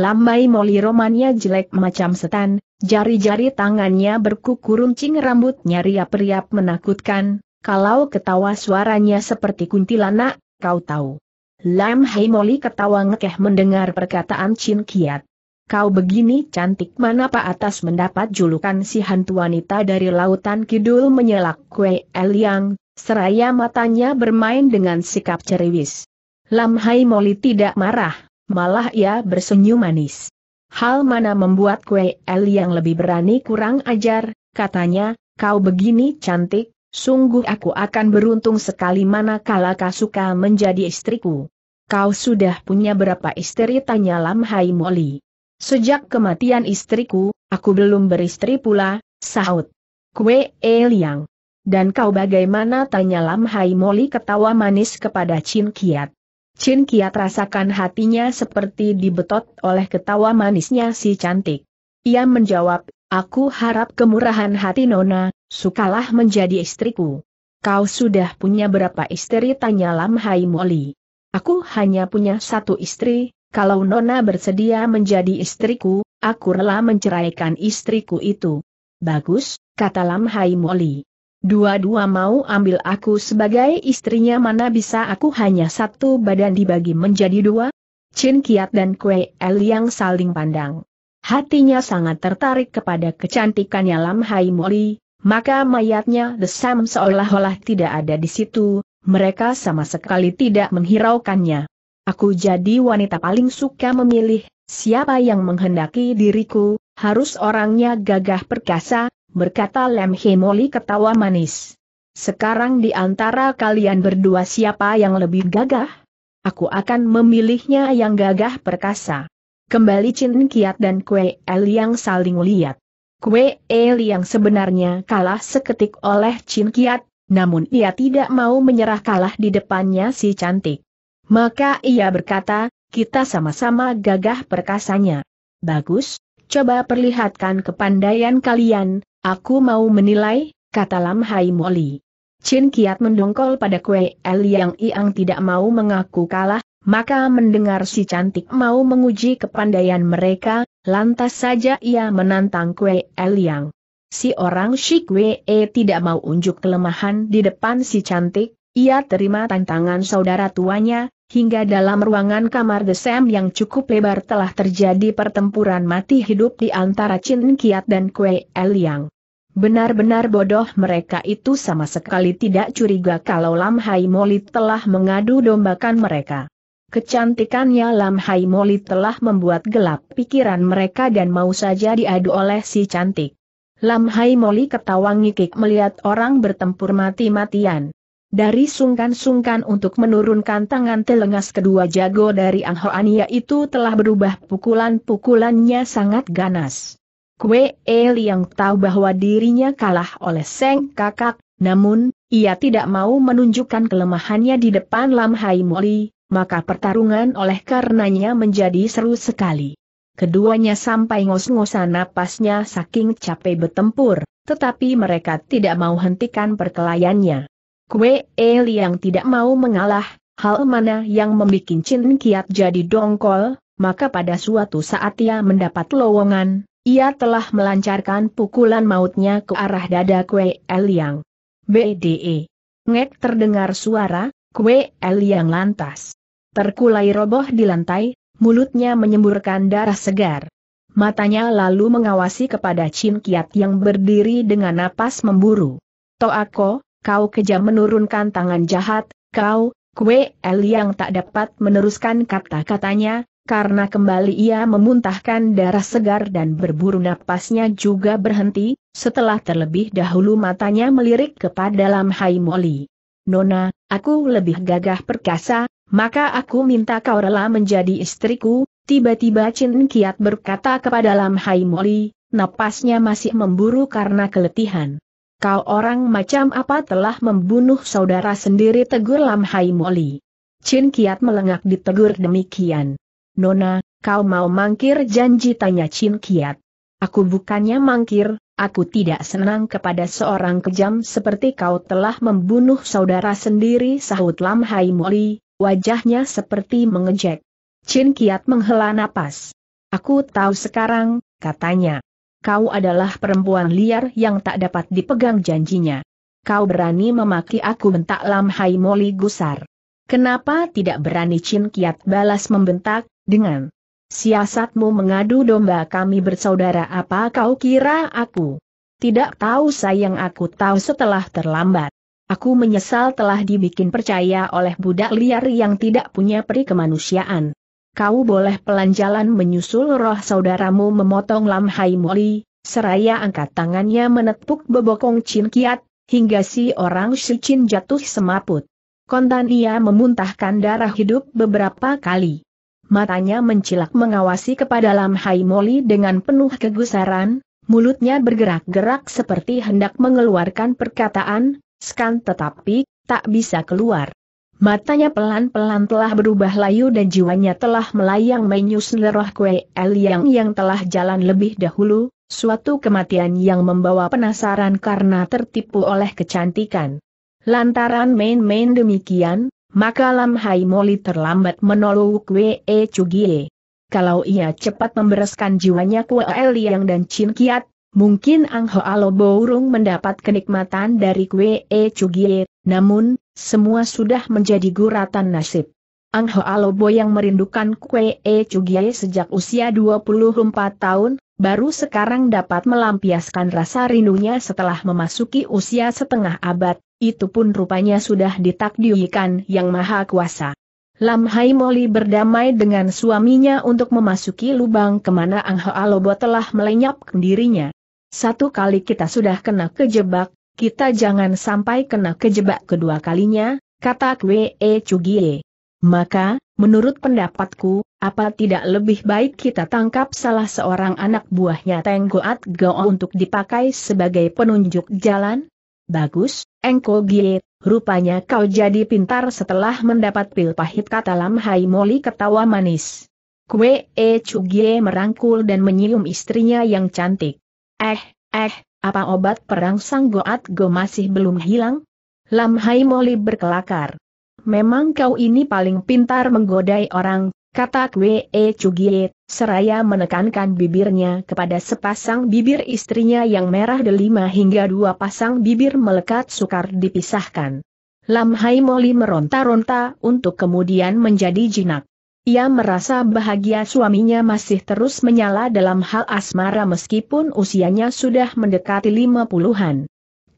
Lam Hai Moli romannya jelek macam setan, jari-jari tangannya berkuku runcing rambutnya riap-riap menakutkan, kalau ketawa suaranya seperti kuntilanak, kau tahu. Lam Hai Moli ketawa ngekeh mendengar perkataan Chin Kiat. Kau begini cantik mana Pak atas mendapat julukan si hantu wanita dari lautan kidul menyelak kue Eliang, seraya matanya bermain dengan sikap ceriwis. Lam Hai Moli tidak marah, malah ia bersenyum manis. Hal mana membuat kue Eliang lebih berani kurang ajar, katanya, kau begini cantik, Sungguh aku akan beruntung sekali mana manakala Kasuka menjadi istriku. Kau sudah punya berapa istri tanya Lam Hai Moli. Sejak kematian istriku, aku belum beristri pula, sahut. Kue e Liang. Dan kau bagaimana tanya Lam Hai Moli ketawa manis kepada Chin Kiat. Chin Kiat rasakan hatinya seperti dibetot oleh ketawa manisnya si cantik. Ia menjawab, Aku harap kemurahan hati Nona, sukalah menjadi istriku. Kau sudah punya berapa istri? Tanya Lam Hai Moli. Aku hanya punya satu istri, kalau Nona bersedia menjadi istriku, aku rela menceraikan istriku itu. Bagus, kata Lam Hai Moli. Dua-dua mau ambil aku sebagai istrinya mana bisa aku hanya satu badan dibagi menjadi dua? Chin Kiat dan Kue El yang saling pandang. Hatinya sangat tertarik kepada kecantikannya Lam Hai Moli, maka mayatnya desam seolah-olah tidak ada di situ, mereka sama sekali tidak menghiraukannya. Aku jadi wanita paling suka memilih, siapa yang menghendaki diriku, harus orangnya gagah perkasa, berkata Lam Hai Moli ketawa manis. Sekarang di antara kalian berdua siapa yang lebih gagah? Aku akan memilihnya yang gagah perkasa. Kembali Chin Kiat dan Kue El yang saling lihat. Kue El yang sebenarnya kalah seketik oleh Chin Kiat, namun ia tidak mau menyerah kalah di depannya si cantik. Maka ia berkata, kita sama-sama gagah perkasanya. Bagus, coba perlihatkan kepandaian kalian, aku mau menilai, kata Lam Hai Moli. Chin Kiat mendongkol pada Kue El yang Iang tidak mau mengaku kalah, maka mendengar si cantik mau menguji kepandaian mereka, lantas saja ia menantang Kue Eliang. Si orang Shik Wei e tidak mau unjuk kelemahan di depan si cantik, ia terima tantangan saudara tuanya, hingga dalam ruangan kamar desem yang cukup lebar telah terjadi pertempuran mati hidup di antara Chin Kiat dan Kue Eliang. Benar-benar bodoh mereka itu sama sekali tidak curiga kalau Lam Hai Molit telah mengadu dombakan mereka. Kecantikannya Lam Hai Moli telah membuat gelap pikiran mereka dan mau saja diadu oleh si cantik. Lam Hai Moli ketawa ngikik melihat orang bertempur mati-matian. Dari sungkan-sungkan untuk menurunkan tangan telengas kedua jago dari Ang Anghoania itu telah berubah pukulan-pukulannya sangat ganas. Kue El yang tahu bahwa dirinya kalah oleh Seng Kakak, namun, ia tidak mau menunjukkan kelemahannya di depan Lam Hai Moli, maka pertarungan oleh karenanya menjadi seru sekali. Keduanya sampai ngos-ngosan napasnya saking capek bertempur, tetapi mereka tidak mau hentikan perkelayannya. Kue Eli yang tidak mau mengalah, hal mana yang membuat Chin Kiat jadi dongkol, maka pada suatu saat ia mendapat lowongan, ia telah melancarkan pukulan mautnya ke arah dada Kue Eliang. BDE. Ngek terdengar suara, Kue Eliang lantas terkulai roboh di lantai, mulutnya menyemburkan darah segar. Matanya lalu mengawasi kepada Chin Kiat yang berdiri dengan napas memburu. Toako, kau kejam menurunkan tangan jahat, kau, Kue El yang tak dapat meneruskan kata-katanya, karena kembali ia memuntahkan darah segar dan berburu napasnya juga berhenti, setelah terlebih dahulu matanya melirik kepada Lam Hai Moli. Nona, aku lebih gagah perkasa, maka aku minta kau rela menjadi istriku, tiba-tiba Chin Kiat berkata kepada Lam Hai Moli, napasnya masih memburu karena keletihan. Kau orang macam apa telah membunuh saudara sendiri tegur Lam Hai Moli. Chin Kiat melengak ditegur demikian. Nona, kau mau mangkir janji tanya Chin Kiat. Aku bukannya mangkir, Aku tidak senang kepada seorang kejam seperti kau telah membunuh saudara sendiri sahut Lam Hai Moli, wajahnya seperti mengejek. Chin Kiat menghela napas. Aku tahu sekarang, katanya. Kau adalah perempuan liar yang tak dapat dipegang janjinya. Kau berani memaki aku bentak Lam Hai Moli gusar. Kenapa tidak berani Chin Kiat balas membentak, dengan Siasatmu mengadu domba kami bersaudara apa kau kira aku? Tidak tahu sayang aku tahu setelah terlambat. Aku menyesal telah dibikin percaya oleh budak liar yang tidak punya peri kemanusiaan. Kau boleh pelan jalan menyusul roh saudaramu memotong Lam Hai Moli, seraya angkat tangannya menepuk bebokong Chin Kiat, hingga si orang Shi Chin jatuh semaput. Kontan ia memuntahkan darah hidup beberapa kali matanya mencilak mengawasi kepada Lam Hai Moli dengan penuh kegusaran, mulutnya bergerak-gerak seperti hendak mengeluarkan perkataan, skan tetapi, tak bisa keluar. Matanya pelan-pelan telah berubah layu dan jiwanya telah melayang menyusul leroh kue El yang yang telah jalan lebih dahulu, suatu kematian yang membawa penasaran karena tertipu oleh kecantikan. Lantaran main-main demikian, maka Lam Hai Moli terlambat menolong Wee e Cugie. Kalau ia cepat membereskan jiwanya Kwe e Liang dan Chin Kiat, mungkin Ang Hoa Lobourung mendapat kenikmatan dari Wee e Cugie. namun, semua sudah menjadi guratan nasib. Ang Ho Lobo yang merindukan Kue E Chugie sejak usia 24 tahun, baru sekarang dapat melampiaskan rasa rindunya setelah memasuki usia setengah abad, itu pun rupanya sudah ditakdirkan yang maha kuasa. Lam Hai Moli berdamai dengan suaminya untuk memasuki lubang kemana Ang Hoa Lobo telah melenyapkan dirinya. Satu kali kita sudah kena kejebak, kita jangan sampai kena kejebak kedua kalinya, kata Kwe E Cugie. Maka, menurut pendapatku, apa tidak lebih baik kita tangkap salah seorang anak buahnya Teng Goat Gao untuk dipakai sebagai penunjuk jalan? Bagus, Engko Gie, rupanya kau jadi pintar setelah mendapat pil pahit kata Lam Hai Moli ketawa manis. Kue E Chugie merangkul dan menyium istrinya yang cantik. Eh, eh, apa obat perang Sang Goat Go masih belum hilang? Lam Hai Moli berkelakar memang kau ini paling pintar menggodai orang, kata Kwe Chugie, seraya menekankan bibirnya kepada sepasang bibir istrinya yang merah delima hingga dua pasang bibir melekat sukar dipisahkan. Lam Hai Moli meronta-ronta untuk kemudian menjadi jinak. Ia merasa bahagia suaminya masih terus menyala dalam hal asmara meskipun usianya sudah mendekati lima puluhan.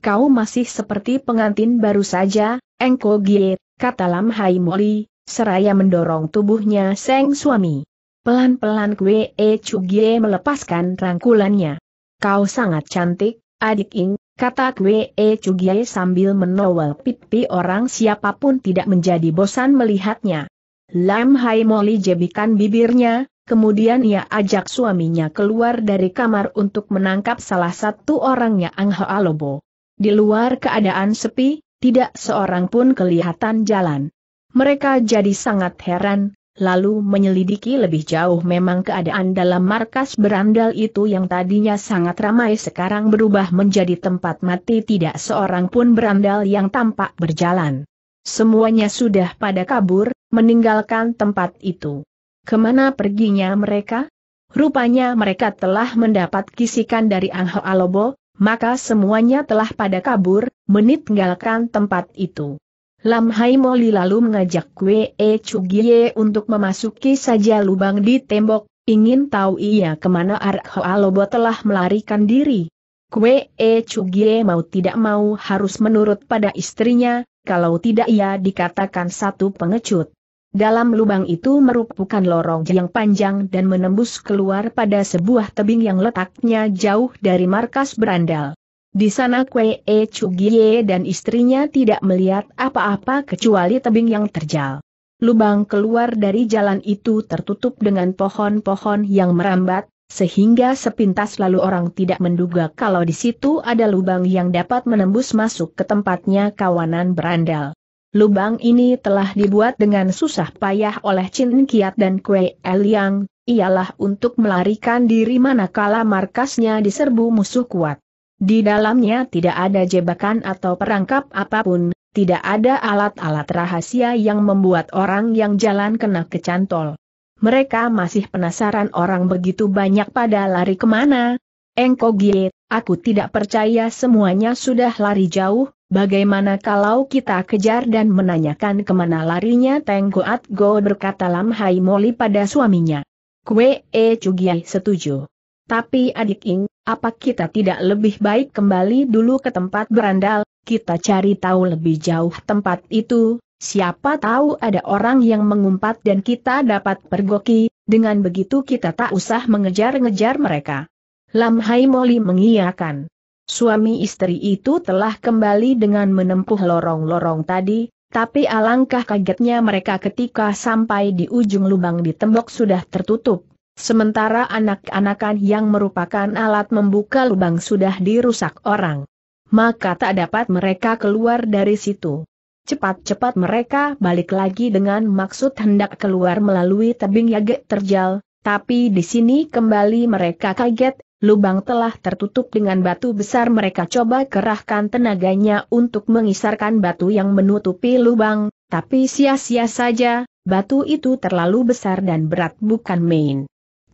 Kau masih seperti pengantin baru saja, Engko Giet, kata Lam Hai Moli, seraya mendorong tubuhnya Seng suami. Pelan-pelan Kwe E Chugie melepaskan rangkulannya. Kau sangat cantik, adik Ing, kata Kwe E Chugie sambil menowel pipi orang siapapun tidak menjadi bosan melihatnya. Lam Hai Moli jebikan bibirnya, Kemudian ia ajak suaminya keluar dari kamar untuk menangkap salah satu orangnya Ang Lobo. Di luar keadaan sepi, tidak seorang pun kelihatan jalan. Mereka jadi sangat heran, lalu menyelidiki lebih jauh memang keadaan dalam markas berandal itu yang tadinya sangat ramai sekarang berubah menjadi tempat mati tidak seorang pun berandal yang tampak berjalan. Semuanya sudah pada kabur, meninggalkan tempat itu. Kemana perginya mereka? Rupanya mereka telah mendapat kisikan dari Angho Alobo, maka semuanya telah pada kabur, meninggalkan tempat itu. Lam Hai Moli lalu mengajak Kwe E Chugie untuk memasuki saja lubang di tembok, ingin tahu ia kemana Arkhoa Lobo telah melarikan diri. Kwe E Chugie mau tidak mau harus menurut pada istrinya, kalau tidak ia dikatakan satu pengecut. Dalam lubang itu merupakan lorong yang panjang dan menembus keluar pada sebuah tebing yang letaknya jauh dari markas berandal. Di sana Kwe E Chugie dan istrinya tidak melihat apa-apa kecuali tebing yang terjal. Lubang keluar dari jalan itu tertutup dengan pohon-pohon yang merambat, sehingga sepintas lalu orang tidak menduga kalau di situ ada lubang yang dapat menembus masuk ke tempatnya kawanan berandal. Lubang ini telah dibuat dengan susah payah oleh Chin Kiat dan Kue Eliang, ialah untuk melarikan diri manakala markasnya diserbu musuh kuat. Di dalamnya tidak ada jebakan atau perangkap apapun, tidak ada alat-alat rahasia yang membuat orang yang jalan kena kecantol. Mereka masih penasaran orang begitu banyak pada lari kemana, Engko Gie, aku tidak percaya semuanya sudah lari jauh, bagaimana kalau kita kejar dan menanyakan kemana larinya Teng Atgo berkata Lam Hai Moli pada suaminya. Kue E Cugiai setuju. Tapi adik Ing, apa kita tidak lebih baik kembali dulu ke tempat berandal, kita cari tahu lebih jauh tempat itu, Siapa tahu ada orang yang mengumpat dan kita dapat pergoki, dengan begitu kita tak usah mengejar-ngejar mereka. Lam Hai Moli mengiyakan. Suami istri itu telah kembali dengan menempuh lorong-lorong tadi, tapi alangkah kagetnya mereka ketika sampai di ujung lubang di tembok sudah tertutup. Sementara anak-anakan yang merupakan alat membuka lubang sudah dirusak orang. Maka tak dapat mereka keluar dari situ. Cepat-cepat mereka balik lagi dengan maksud hendak keluar melalui tebing yagek terjal, tapi di sini kembali mereka kaget, Lubang telah tertutup dengan batu besar mereka coba kerahkan tenaganya untuk mengisarkan batu yang menutupi lubang, tapi sia-sia saja, batu itu terlalu besar dan berat bukan main.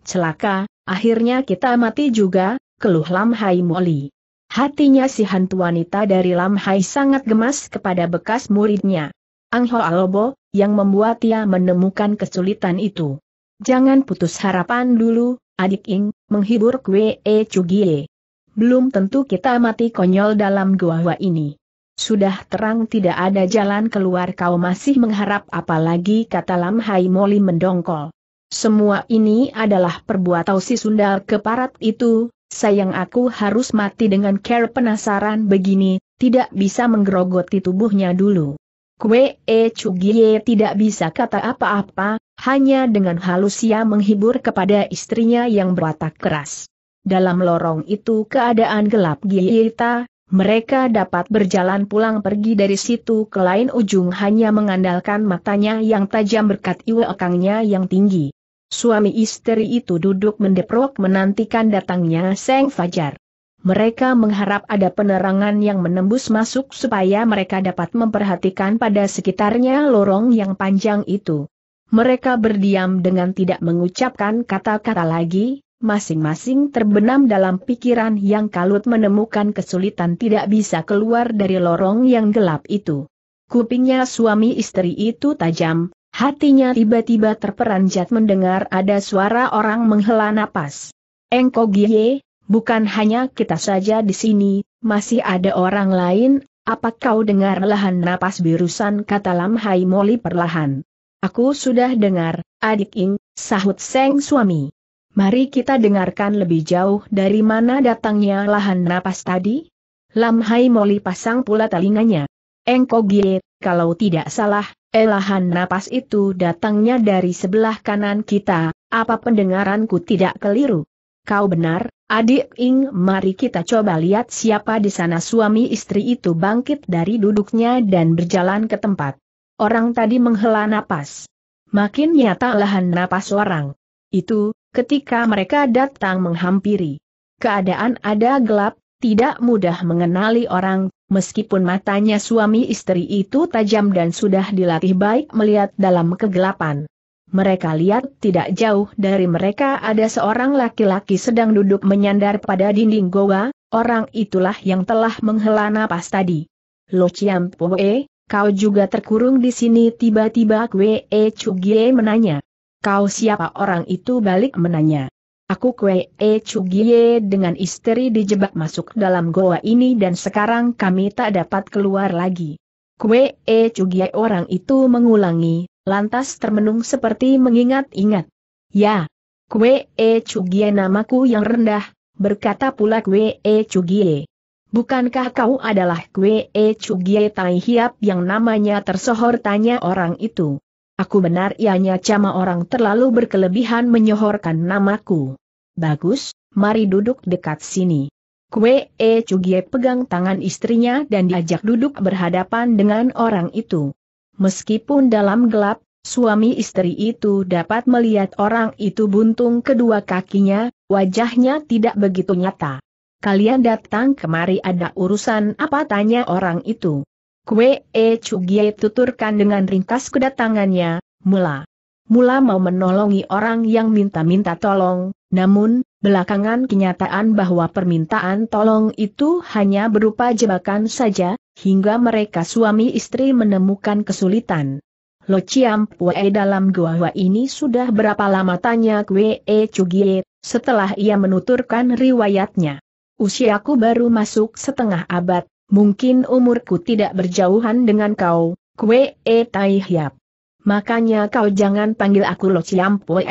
Celaka, akhirnya kita mati juga, keluh Lam Hai Moli. Hatinya si hantu wanita dari Lam Hai sangat gemas kepada bekas muridnya. Ang Ho Alobo, yang membuat ia menemukan kesulitan itu. Jangan putus harapan dulu, adik Ing, menghibur Kwe E Belum tentu kita mati konyol dalam gua ini. Sudah terang tidak ada jalan keluar kau masih mengharap apalagi kata Lam Hai Moli mendongkol. Semua ini adalah perbuatan si Sundal keparat itu, sayang aku harus mati dengan care penasaran begini, tidak bisa menggerogoti tubuhnya dulu. Kue E tidak bisa kata apa-apa, hanya dengan halus ia menghibur kepada istrinya yang berwatak keras. Dalam lorong itu keadaan gelap gita, mereka dapat berjalan pulang pergi dari situ ke lain ujung hanya mengandalkan matanya yang tajam berkat akangnya yang tinggi. Suami istri itu duduk mendeprok menantikan datangnya Seng Fajar. Mereka mengharap ada penerangan yang menembus masuk supaya mereka dapat memperhatikan pada sekitarnya lorong yang panjang itu. Mereka berdiam dengan tidak mengucapkan kata-kata lagi, masing-masing terbenam dalam pikiran yang kalut menemukan kesulitan tidak bisa keluar dari lorong yang gelap itu. Kupingnya suami istri itu tajam, hatinya tiba-tiba terperanjat mendengar ada suara orang menghela napas. Engko Gie, bukan hanya kita saja di sini, masih ada orang lain, apa kau dengar lahan napas birusan kata Lam Hai Moli perlahan. Aku sudah dengar, adik Ing, sahut Seng suami. Mari kita dengarkan lebih jauh dari mana datangnya lahan napas tadi. Lam Hai Moli pasang pula telinganya. Engko Gie, kalau tidak salah, elahan eh, napas itu datangnya dari sebelah kanan kita, apa pendengaranku tidak keliru? Kau benar, adik Ing, mari kita coba lihat siapa di sana suami istri itu bangkit dari duduknya dan berjalan ke tempat. Orang tadi menghela napas. Makin nyata lahan napas orang. Itu, ketika mereka datang menghampiri. Keadaan ada gelap, tidak mudah mengenali orang, meskipun matanya suami istri itu tajam dan sudah dilatih baik melihat dalam kegelapan. Mereka lihat tidak jauh dari mereka ada seorang laki-laki sedang duduk menyandar pada dinding goa, orang itulah yang telah menghela napas tadi. Lo Chiam Poe, Kau juga terkurung di sini tiba-tiba Kwe E Chugie menanya. Kau siapa orang itu balik menanya. Aku Kwe E Chugie dengan istri dijebak masuk dalam goa ini dan sekarang kami tak dapat keluar lagi. Kwe E Chugie orang itu mengulangi, lantas termenung seperti mengingat-ingat. Ya, Kwe E Chugie namaku yang rendah, berkata pula Kwe E Chugie. Bukankah kau adalah Kwe E Tai Hiap yang namanya tersohor tanya orang itu? Aku benar ianya cama orang terlalu berkelebihan menyohorkan namaku. Bagus, mari duduk dekat sini. Kwe E pegang tangan istrinya dan diajak duduk berhadapan dengan orang itu. Meskipun dalam gelap, suami istri itu dapat melihat orang itu buntung kedua kakinya, wajahnya tidak begitu nyata kalian datang kemari ada urusan apa tanya orang itu. Kue E Chugie tuturkan dengan ringkas kedatangannya, mula. Mula mau menolongi orang yang minta-minta tolong, namun, belakangan kenyataan bahwa permintaan tolong itu hanya berupa jebakan saja, hingga mereka suami istri menemukan kesulitan. Lo ciampuai Pue dalam gua gua ini sudah berapa lama tanya Kue E Chugie, setelah ia menuturkan riwayatnya. Usiaku baru masuk setengah abad, mungkin umurku tidak berjauhan dengan kau, Kwe E Tai Hiap. Makanya kau jangan panggil aku Lo Ciam Pue.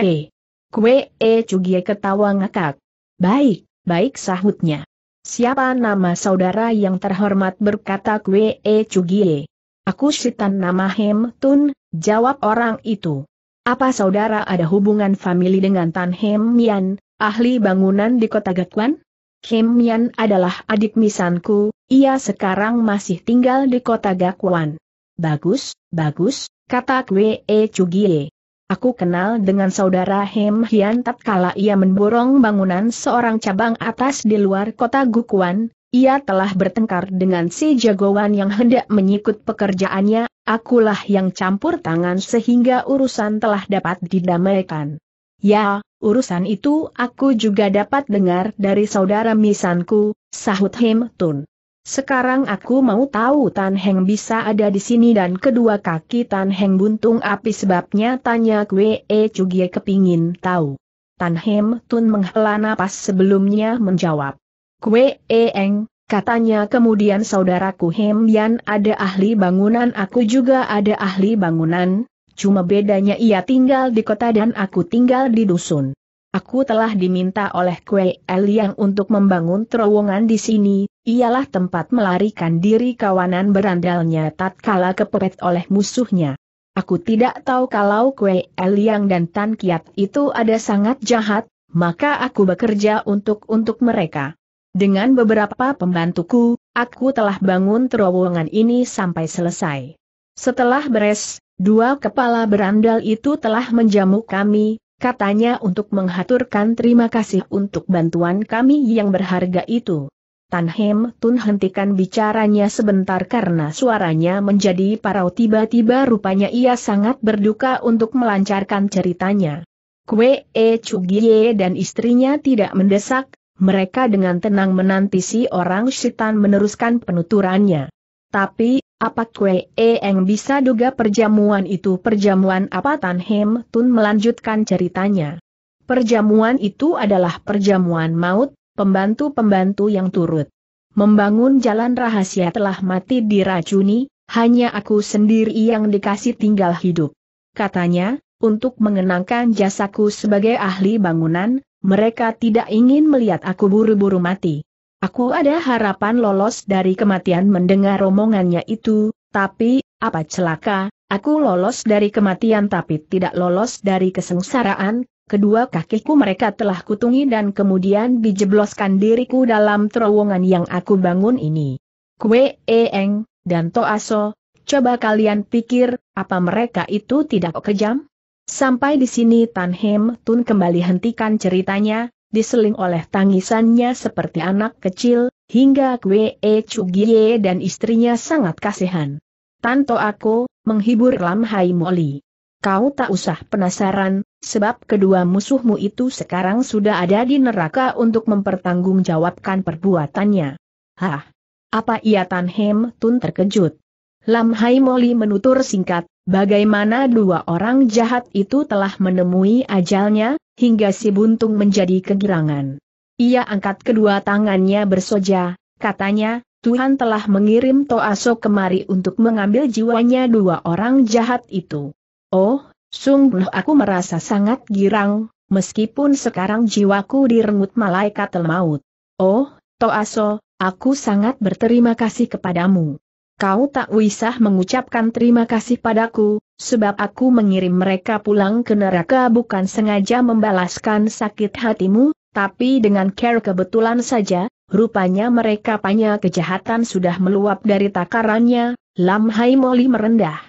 Kwe E Cugie ketawa ngakak. Baik, baik sahutnya. Siapa nama saudara yang terhormat berkata Kwe E Cugie? Aku Sitan nama Hem Tun, jawab orang itu. Apa saudara ada hubungan famili dengan Tan Hem Mian, ahli bangunan di kota Gatuan? Kim Yan adalah adik misanku, ia sekarang masih tinggal di kota Gakuan. Bagus, bagus, kata Kwe E Chugie. Aku kenal dengan saudara Hem Hian tatkala ia memborong bangunan seorang cabang atas di luar kota Gukuan, ia telah bertengkar dengan si jagoan yang hendak menyikut pekerjaannya, akulah yang campur tangan sehingga urusan telah dapat didamaikan. Ya, urusan itu aku juga dapat dengar dari saudara misanku, sahut Hem Tun. Sekarang aku mau tahu Tan Heng bisa ada di sini dan kedua kaki Tan Heng buntung api sebabnya tanya Kwe E Cugie kepingin tahu. Tan Heng Tun menghela napas sebelumnya menjawab. Kwe E Eng, katanya kemudian saudaraku Hem Yan ada ahli bangunan aku juga ada ahli bangunan, Cuma bedanya ia tinggal di kota dan aku tinggal di dusun. Aku telah diminta oleh Kue Eliang untuk membangun terowongan di sini, ialah tempat melarikan diri kawanan berandalnya tatkala kepepet oleh musuhnya. Aku tidak tahu kalau Kue Eliang dan Tan Kiat itu ada sangat jahat, maka aku bekerja untuk untuk mereka. Dengan beberapa pembantuku, aku telah bangun terowongan ini sampai selesai. Setelah beres, Dua kepala berandal itu telah menjamu kami, katanya untuk menghaturkan terima kasih untuk bantuan kami yang berharga itu. Tanhem, Hem Tun hentikan bicaranya sebentar karena suaranya menjadi parau tiba-tiba rupanya ia sangat berduka untuk melancarkan ceritanya. Kue E Chugie dan istrinya tidak mendesak, mereka dengan tenang menanti si orang setan meneruskan penuturannya. Tapi, apa Kwe Eng bisa duga perjamuan itu perjamuan apa Tan Hem Tun melanjutkan ceritanya. Perjamuan itu adalah perjamuan maut, pembantu-pembantu yang turut. Membangun jalan rahasia telah mati diracuni, hanya aku sendiri yang dikasih tinggal hidup. Katanya, untuk mengenangkan jasaku sebagai ahli bangunan, mereka tidak ingin melihat aku buru-buru mati. Aku ada harapan lolos dari kematian mendengar omongannya itu, tapi, apa celaka, aku lolos dari kematian tapi tidak lolos dari kesengsaraan, kedua kakiku mereka telah kutungi dan kemudian dijebloskan diriku dalam terowongan yang aku bangun ini. Kue Eeng, dan Toaso, coba kalian pikir, apa mereka itu tidak kejam? Sampai di sini Tan Hem Tun kembali hentikan ceritanya, diseling oleh tangisannya seperti anak kecil, hingga Kwe Chugie dan istrinya sangat kasihan. Tanto aku, menghibur Lam Hai Moli. Kau tak usah penasaran, sebab kedua musuhmu itu sekarang sudah ada di neraka untuk mempertanggungjawabkan perbuatannya. Hah? Apa ia Tan Hem Tun terkejut? Lam Hai Moli menutur singkat, bagaimana dua orang jahat itu telah menemui ajalnya, hingga si buntung menjadi kegirangan. Ia angkat kedua tangannya bersoja, katanya, Tuhan telah mengirim Toaso kemari untuk mengambil jiwanya dua orang jahat itu. Oh, sungguh aku merasa sangat girang, meskipun sekarang jiwaku direnggut malaikat maut. Oh, Toaso, aku sangat berterima kasih kepadamu. Kau tak usah mengucapkan terima kasih padaku, sebab aku mengirim mereka pulang ke neraka bukan sengaja membalaskan sakit hatimu, tapi dengan care kebetulan saja, rupanya mereka punya kejahatan sudah meluap dari takarannya, Lam Hai Moli merendah.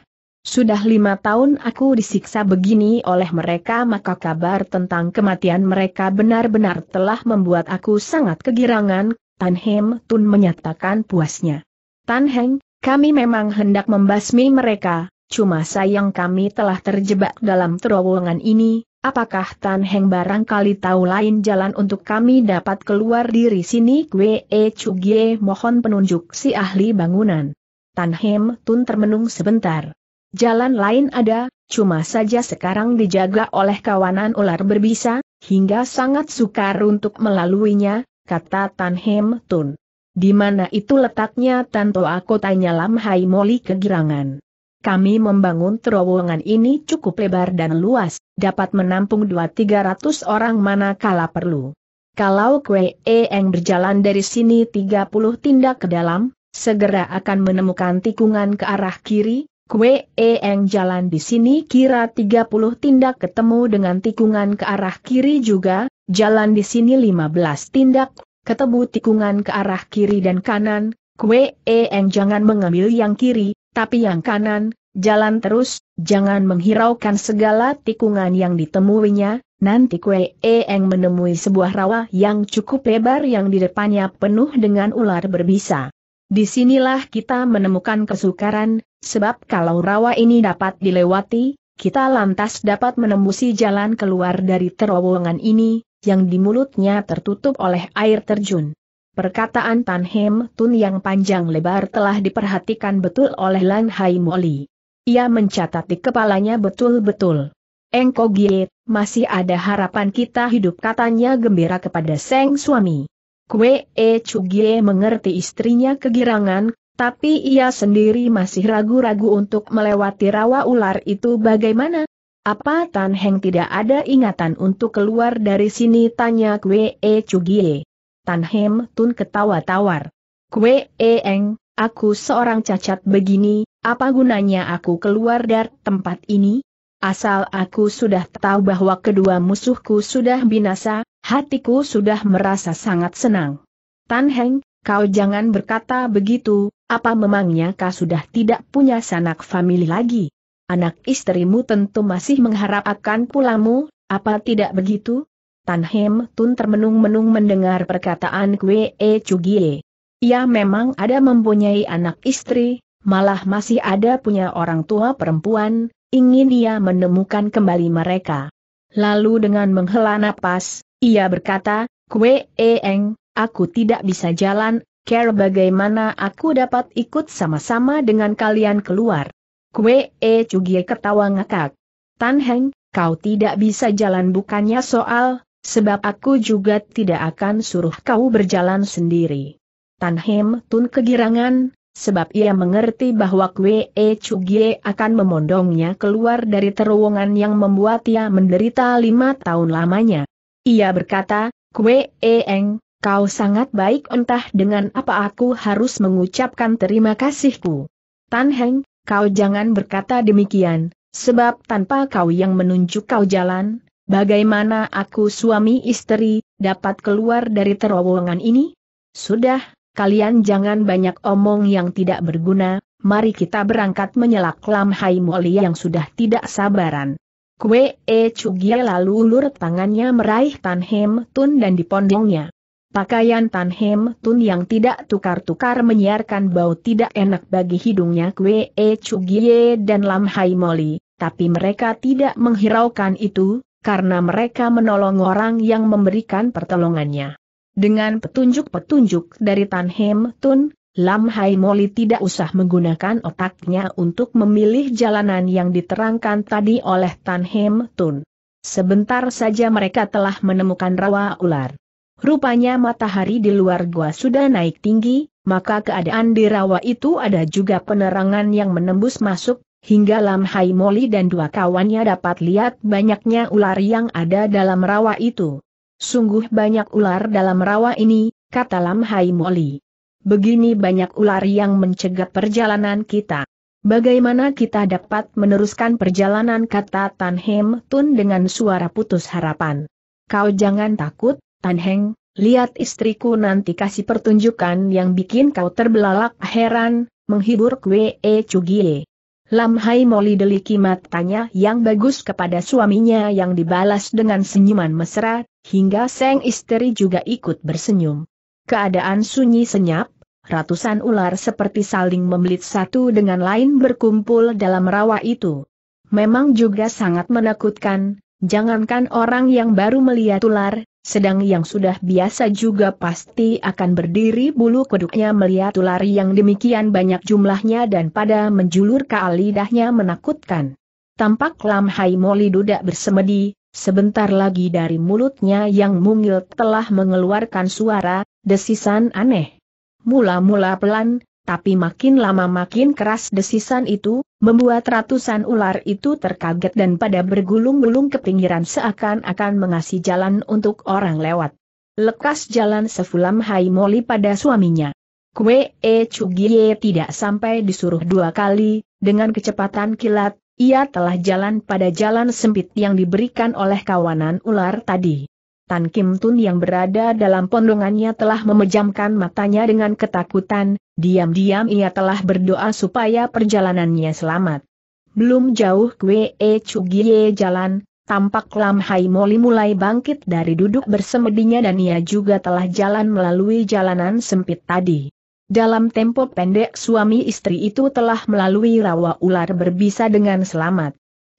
Sudah lima tahun aku disiksa begini oleh mereka maka kabar tentang kematian mereka benar-benar telah membuat aku sangat kegirangan, Tan Hem Tun menyatakan puasnya. Tan Heng, kami memang hendak membasmi mereka, Cuma sayang kami telah terjebak dalam terowongan ini, apakah Tan Heng barangkali tahu lain jalan untuk kami dapat keluar dari sini? Kwe E Chugie mohon penunjuk si ahli bangunan. Tan Heng Tun termenung sebentar. Jalan lain ada, cuma saja sekarang dijaga oleh kawanan ular berbisa, hingga sangat sukar untuk melaluinya, kata Tan Hem Tun. Di mana itu letaknya Tanto aku tanya Lam Hai Moli kegirangan kami membangun terowongan ini cukup lebar dan luas, dapat menampung 2-300 orang manakala perlu. Kalau Kwe Eng berjalan dari sini 30 tindak ke dalam, segera akan menemukan tikungan ke arah kiri, Kwe Eng jalan di sini kira 30 tindak ketemu dengan tikungan ke arah kiri juga, jalan di sini 15 tindak, ketemu tikungan ke arah kiri dan kanan, Kwe Eng jangan mengambil yang kiri, tapi yang kanan, jalan terus, jangan menghiraukan segala tikungan yang ditemuinya, nanti Kue Eng menemui sebuah rawa yang cukup lebar yang di depannya penuh dengan ular berbisa. Disinilah kita menemukan kesukaran, sebab kalau rawa ini dapat dilewati, kita lantas dapat menembusi jalan keluar dari terowongan ini, yang di mulutnya tertutup oleh air terjun. Perkataan Tan Hem Tun yang panjang lebar telah diperhatikan betul oleh Lan Hai Moli. Ia mencatat di kepalanya betul-betul. Engko Gie, masih ada harapan kita hidup katanya gembira kepada Seng suami. Kue E Chu Gie mengerti istrinya kegirangan, tapi ia sendiri masih ragu-ragu untuk melewati rawa ular itu bagaimana? Apa Tan Heng tidak ada ingatan untuk keluar dari sini tanya Kwe E Chu Gie. Tan Hem Tun ketawa tawar. Kue, eng, aku seorang cacat begini, apa gunanya aku keluar dari tempat ini? Asal aku sudah tahu bahwa kedua musuhku sudah binasa, hatiku sudah merasa sangat senang. Tan Heng, kau jangan berkata begitu, apa memangnya kau sudah tidak punya sanak famili lagi? Anak istrimu tentu masih mengharapkan pulamu, apa tidak begitu? Tan Hem Tun termenung-menung mendengar perkataan Kwe E Chugie. Ia memang ada mempunyai anak istri, malah masih ada punya orang tua perempuan, ingin ia menemukan kembali mereka. Lalu dengan menghela napas, ia berkata, Kwe E Eng, aku tidak bisa jalan, care bagaimana aku dapat ikut sama-sama dengan kalian keluar. Kwe E Chugie ketawa ngakak. Tan Heng, kau tidak bisa jalan bukannya soal, Sebab aku juga tidak akan suruh kau berjalan sendiri. Tan Hem Tun kegirangan, sebab ia mengerti bahwa Kwe E Chugie akan memondongnya keluar dari terowongan yang membuat ia menderita lima tahun lamanya. Ia berkata, Kwe E Eng, kau sangat baik entah dengan apa aku harus mengucapkan terima kasihku. Tan Heng, kau jangan berkata demikian, sebab tanpa kau yang menunjuk kau jalan, Bagaimana aku suami istri, dapat keluar dari terowongan ini? Sudah, kalian jangan banyak omong yang tidak berguna, mari kita berangkat menyelak Lam Hai Moli yang sudah tidak sabaran. Kue E cugie lalu ulur tangannya meraih Tan Hem Tun dan dipondongnya. Pakaian Tan Hem Tun yang tidak tukar-tukar menyiarkan bau tidak enak bagi hidungnya Kue E cugie dan Lam Hai Moli, tapi mereka tidak menghiraukan itu, karena mereka menolong orang yang memberikan pertolongannya. Dengan petunjuk-petunjuk dari Tan Hem Tun, Lam Hai Moli tidak usah menggunakan otaknya untuk memilih jalanan yang diterangkan tadi oleh Tan Hem Tun. Sebentar saja mereka telah menemukan rawa ular. Rupanya matahari di luar gua sudah naik tinggi, maka keadaan di rawa itu ada juga penerangan yang menembus masuk hingga Lam Hai Moli dan dua kawannya dapat lihat banyaknya ular yang ada dalam rawa itu. Sungguh banyak ular dalam rawa ini, kata Lam Hai Moli. Begini banyak ular yang mencegat perjalanan kita. Bagaimana kita dapat meneruskan perjalanan kata Tan Hem Tun dengan suara putus harapan. Kau jangan takut, Tan Heng, lihat istriku nanti kasih pertunjukan yang bikin kau terbelalak heran, menghibur Kwe E Cugie. Lam Hai Moli deliki matanya yang bagus kepada suaminya yang dibalas dengan senyuman mesra, hingga seng istri juga ikut bersenyum. Keadaan sunyi senyap, ratusan ular seperti saling membelit satu dengan lain berkumpul dalam rawa itu. Memang juga sangat menakutkan, jangankan orang yang baru melihat ular, sedang yang sudah biasa juga pasti akan berdiri bulu kuduknya melihat ular yang demikian banyak jumlahnya dan pada menjulur ke alidahnya menakutkan. Tampak Lam Hai Moli duduk bersemedi, sebentar lagi dari mulutnya yang mungil telah mengeluarkan suara, desisan aneh. Mula-mula pelan, tapi makin lama makin keras desisan itu, membuat ratusan ular itu terkaget dan pada bergulung-gulung ke pinggiran seakan-akan mengasih jalan untuk orang lewat. Lekas jalan sefulam Hai Moli pada suaminya. Kwe E Chugie tidak sampai disuruh dua kali, dengan kecepatan kilat, ia telah jalan pada jalan sempit yang diberikan oleh kawanan ular tadi. Tan Kim Tun yang berada dalam pondongannya telah memejamkan matanya dengan ketakutan, diam-diam ia telah berdoa supaya perjalanannya selamat. Belum jauh Kwe E Chugie jalan, tampak Lam Hai Moli mulai bangkit dari duduk bersemedinya dan ia juga telah jalan melalui jalanan sempit tadi. Dalam tempo pendek suami istri itu telah melalui rawa ular berbisa dengan selamat.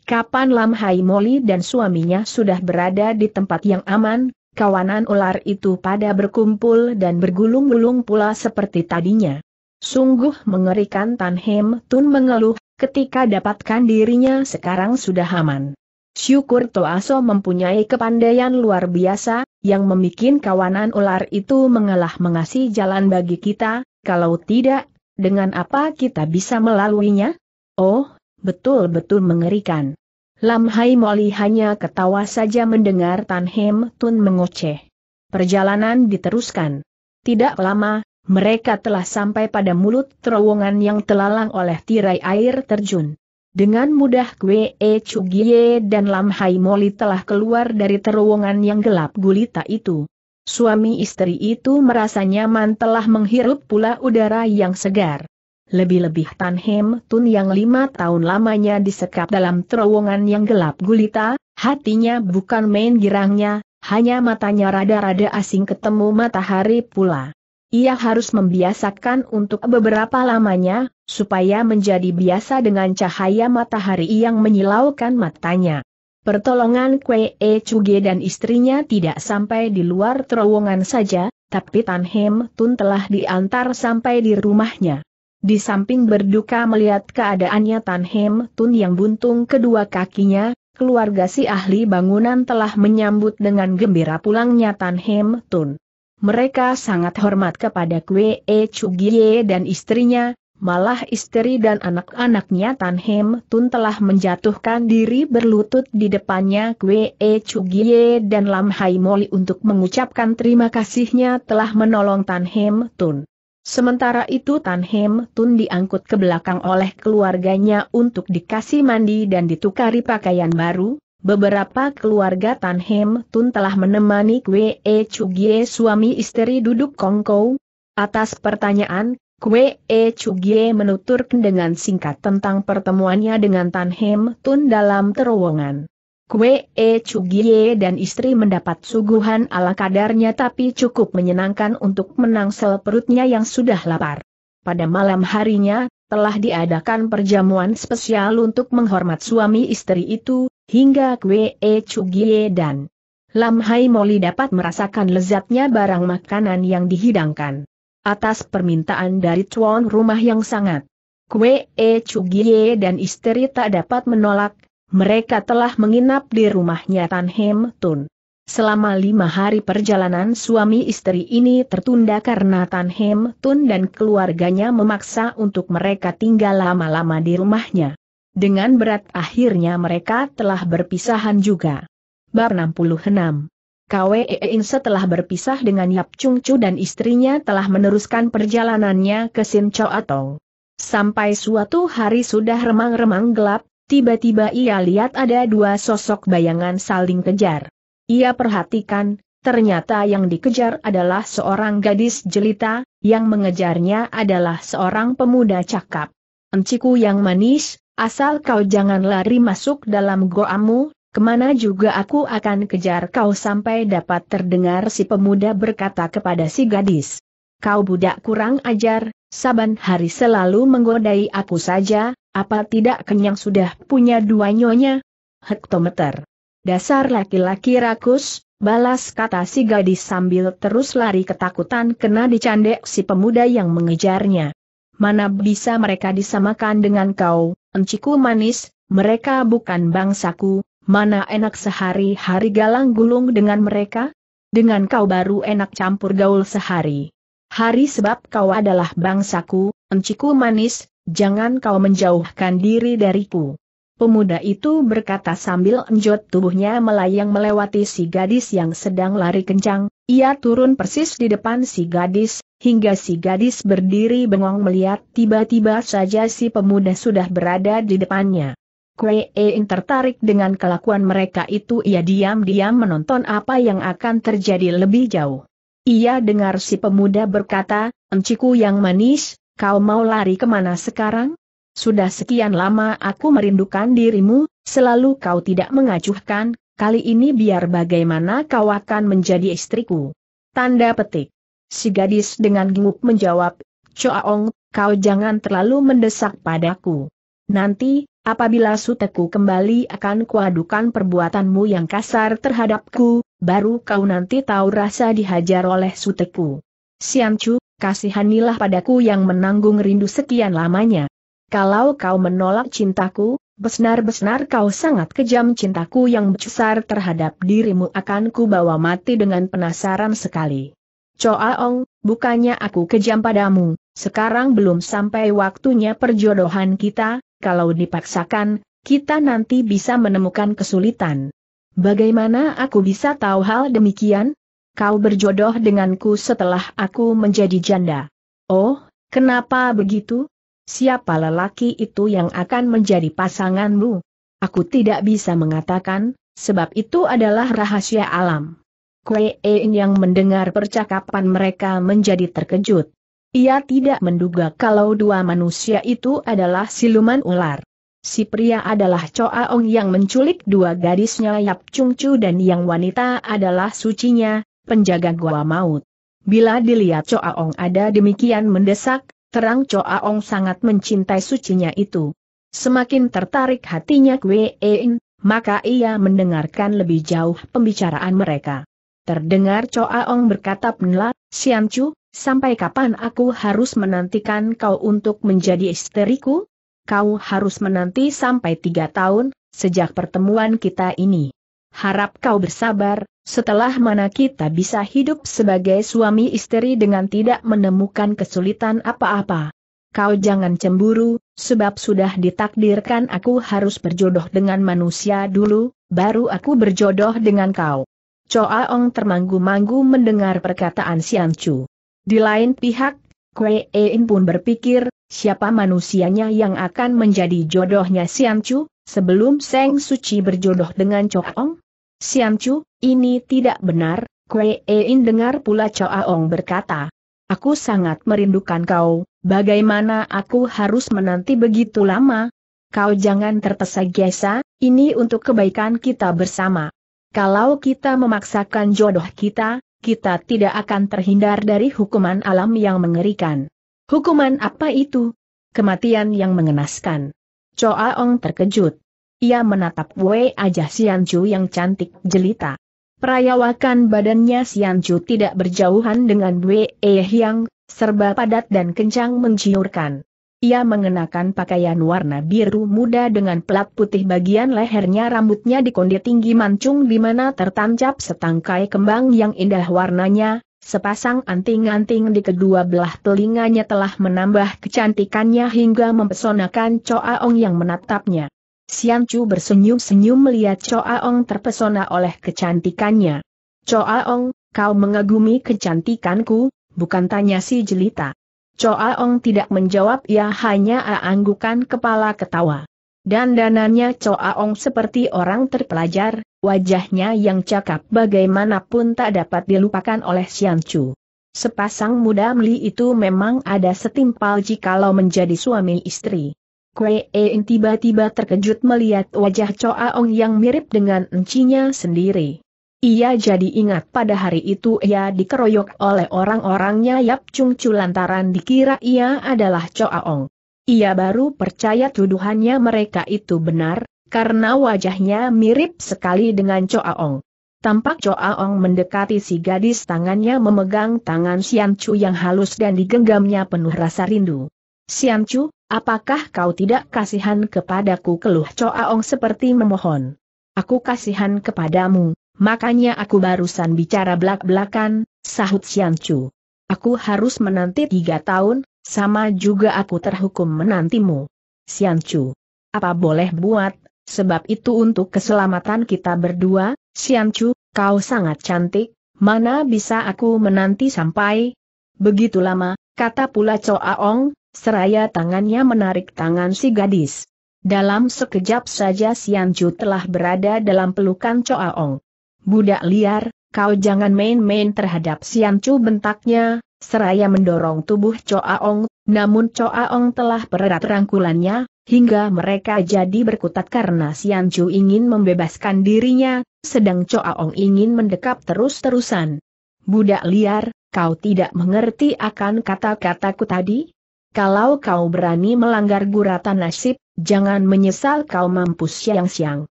Kapan Lam Hai Moli dan suaminya sudah berada di tempat yang aman, kawanan ular itu pada berkumpul dan bergulung-gulung pula seperti tadinya. Sungguh mengerikan Tan Hem Tun mengeluh, ketika dapatkan dirinya sekarang sudah aman. Syukur Toaso mempunyai kepandaian luar biasa, yang membuat kawanan ular itu mengalah mengasih jalan bagi kita, kalau tidak, dengan apa kita bisa melaluinya? Oh, betul-betul mengerikan. Lam Hai Moli hanya ketawa saja mendengar Tan Hem Tun mengoceh. Perjalanan diteruskan. Tidak lama, mereka telah sampai pada mulut terowongan yang telalang oleh tirai air terjun. Dengan mudah Kwe E Chugie dan Lam Hai Moli telah keluar dari terowongan yang gelap gulita itu. Suami istri itu merasa nyaman telah menghirup pula udara yang segar. Lebih-lebih Tan Hem Tun yang lima tahun lamanya disekap dalam terowongan yang gelap gulita, hatinya bukan main girangnya, hanya matanya rada-rada asing ketemu matahari pula. Ia harus membiasakan untuk beberapa lamanya, supaya menjadi biasa dengan cahaya matahari yang menyilaukan matanya. Pertolongan Kwe E Chuge dan istrinya tidak sampai di luar terowongan saja, tapi Tan Hem Tun telah diantar sampai di rumahnya. Di samping berduka melihat keadaannya Tan Hem Tun yang buntung kedua kakinya, keluarga si ahli bangunan telah menyambut dengan gembira pulangnya Tan Hem Tun. Mereka sangat hormat kepada Kwe E Chugie dan istrinya, malah istri dan anak-anaknya Tan Hem Tun telah menjatuhkan diri berlutut di depannya Kwe E Chugie dan Lam Hai Moli untuk mengucapkan terima kasihnya telah menolong Tan Hem Tun. Sementara itu Tan Hem Tun diangkut ke belakang oleh keluarganya untuk dikasih mandi dan ditukari pakaian baru. Beberapa keluarga Tan Hem Tun telah menemani Kwe E Chugie suami istri duduk kongkow. Atas pertanyaan, Kwe E Chugie menuturkan dengan singkat tentang pertemuannya dengan Tan Hem Tun dalam terowongan. Kue E Chugie dan istri mendapat suguhan ala kadarnya tapi cukup menyenangkan untuk menangsel perutnya yang sudah lapar. Pada malam harinya, telah diadakan perjamuan spesial untuk menghormat suami istri itu, hingga Kue E Chugie dan Lam Hai Moli dapat merasakan lezatnya barang makanan yang dihidangkan. Atas permintaan dari tuan rumah yang sangat, Kue E Chugie dan istri tak dapat menolak, mereka telah menginap di rumahnya Tan Hem Tun. Selama lima hari perjalanan suami istri ini tertunda karena Tan Hem Tun dan keluarganya memaksa untuk mereka tinggal lama-lama di rumahnya. Dengan berat akhirnya mereka telah berpisahan juga. Bar 66 Kwee In setelah berpisah dengan Yap Chung Chu dan istrinya telah meneruskan perjalanannya ke Sin Chow Atong. Sampai suatu hari sudah remang-remang gelap, Tiba-tiba ia lihat ada dua sosok bayangan saling kejar. Ia perhatikan, ternyata yang dikejar adalah seorang gadis jelita, yang mengejarnya adalah seorang pemuda cakap. Enciku yang manis, asal kau jangan lari masuk dalam goamu, kemana juga aku akan kejar kau sampai dapat terdengar si pemuda berkata kepada si gadis. Kau budak kurang ajar, Saban hari selalu menggodai aku saja, apa tidak kenyang sudah punya dua nyonya? Hektometer. Dasar laki-laki rakus, balas kata si gadis sambil terus lari ketakutan kena dicandek si pemuda yang mengejarnya. Mana bisa mereka disamakan dengan kau, enciku manis, mereka bukan bangsaku, mana enak sehari-hari galang gulung dengan mereka? Dengan kau baru enak campur gaul sehari. Hari sebab kau adalah bangsaku, enciku manis, jangan kau menjauhkan diri dariku. Pemuda itu berkata sambil enjot tubuhnya melayang melewati si gadis yang sedang lari kencang, ia turun persis di depan si gadis, hingga si gadis berdiri bengong melihat tiba-tiba saja si pemuda sudah berada di depannya. Kue e tertarik dengan kelakuan mereka itu ia diam-diam menonton apa yang akan terjadi lebih jauh. Ia dengar si pemuda berkata, Enciku yang manis, kau mau lari kemana sekarang? Sudah sekian lama aku merindukan dirimu, selalu kau tidak mengacuhkan, kali ini biar bagaimana kau akan menjadi istriku. Tanda petik. Si gadis dengan gemuk menjawab, Choaong, kau jangan terlalu mendesak padaku. Nanti, apabila suteku kembali akan kuadukan perbuatanmu yang kasar terhadapku, baru kau nanti tahu rasa dihajar oleh suteku. Siamcu, kasihanilah padaku yang menanggung rindu sekian lamanya. Kalau kau menolak cintaku, besnar-besnar kau sangat kejam cintaku yang besar terhadap dirimu akan ku bawa mati dengan penasaran sekali. Coaong, bukannya aku kejam padamu, sekarang belum sampai waktunya perjodohan kita, kalau dipaksakan, kita nanti bisa menemukan kesulitan. Bagaimana aku bisa tahu hal demikian? Kau berjodoh denganku setelah aku menjadi janda. Oh, kenapa begitu? Siapa lelaki itu yang akan menjadi pasanganmu? Aku tidak bisa mengatakan, sebab itu adalah rahasia alam. Kuein yang mendengar percakapan mereka menjadi terkejut. Ia tidak menduga kalau dua manusia itu adalah siluman ular si pria adalah Choa Ong yang menculik dua gadisnya Yap Chung Chu dan yang wanita adalah sucinya, penjaga gua maut. Bila dilihat Choa Ong ada demikian mendesak, terang Choa Ong sangat mencintai sucinya itu. Semakin tertarik hatinya Kwe Ein, maka ia mendengarkan lebih jauh pembicaraan mereka. Terdengar Choa Ong berkata Penla, Siancu, sampai kapan aku harus menantikan kau untuk menjadi istriku? kau harus menanti sampai tiga tahun, sejak pertemuan kita ini. Harap kau bersabar, setelah mana kita bisa hidup sebagai suami istri dengan tidak menemukan kesulitan apa-apa. Kau jangan cemburu, sebab sudah ditakdirkan aku harus berjodoh dengan manusia dulu, baru aku berjodoh dengan kau. Choa Ong termanggu-manggu mendengar perkataan Sian Chu. Di lain pihak, Kwe Ein pun berpikir, Siapa manusianya yang akan menjadi jodohnya Sian Chu, sebelum Seng Suci berjodoh dengan Chok Ong? Sian Chu, ini tidak benar, Kue In dengar pula Choa Ong berkata. Aku sangat merindukan kau, bagaimana aku harus menanti begitu lama? Kau jangan terpesa-gesa, ini untuk kebaikan kita bersama. Kalau kita memaksakan jodoh kita, kita tidak akan terhindar dari hukuman alam yang mengerikan. Hukuman apa itu? Kematian yang mengenaskan. Choa Ong terkejut. Ia menatap Wei Ajah Chu yang cantik jelita. Perayawakan badannya Sian Chu tidak berjauhan dengan Wei Yang, serba padat dan kencang menciurkan. Ia mengenakan pakaian warna biru muda dengan pelat putih bagian lehernya rambutnya dikonde tinggi mancung di mana tertancap setangkai kembang yang indah warnanya, Sepasang anting-anting di kedua belah telinganya telah menambah kecantikannya hingga mempesonakan Choa Ong yang menatapnya. Sian Chu bersenyum-senyum melihat Choa Ong terpesona oleh kecantikannya. Choa Ong, kau mengagumi kecantikanku, bukan tanya si jelita. Choa Ong tidak menjawab ia hanya anggukan kepala ketawa. Dan dananya Choa Ong seperti orang terpelajar, Wajahnya yang cakap bagaimanapun tak dapat dilupakan oleh Xian Chu. Sepasang muda meli itu memang ada setimpal jikalau menjadi suami istri. Kue En tiba-tiba terkejut melihat wajah Choa Ong yang mirip dengan encinya sendiri. Ia jadi ingat pada hari itu ia dikeroyok oleh orang-orangnya Yap Chung Chu lantaran dikira ia adalah Choa Ong. Ia baru percaya tuduhannya mereka itu benar, karena wajahnya mirip sekali dengan Choaong. Tampak Choaong mendekati si gadis tangannya memegang tangan Sian Chu yang halus dan digenggamnya penuh rasa rindu. Sian Chu, apakah kau tidak kasihan kepadaku keluh Choaong seperti memohon. Aku kasihan kepadamu, makanya aku barusan bicara belak-belakan, sahut Sian Chu. Aku harus menanti tiga tahun, sama juga aku terhukum menantimu. Sian Chu. Apa boleh buat, Sebab itu untuk keselamatan kita berdua, Siancu, kau sangat cantik, mana bisa aku menanti sampai begitu lama, kata pula Coaong, seraya tangannya menarik tangan si gadis. Dalam sekejap saja Siancu telah berada dalam pelukan Coaong. Budak liar, kau jangan main-main terhadap Siancu bentaknya, Seraya mendorong tubuh Coaong, namun Coaong telah pererat rangkulannya, hingga mereka jadi berkutat karena Sian Chu ingin membebaskan dirinya, sedang Coaong ingin mendekap terus-terusan. Budak liar, kau tidak mengerti akan kata-kataku tadi? Kalau kau berani melanggar guratan nasib, jangan menyesal kau mampus siang-siang.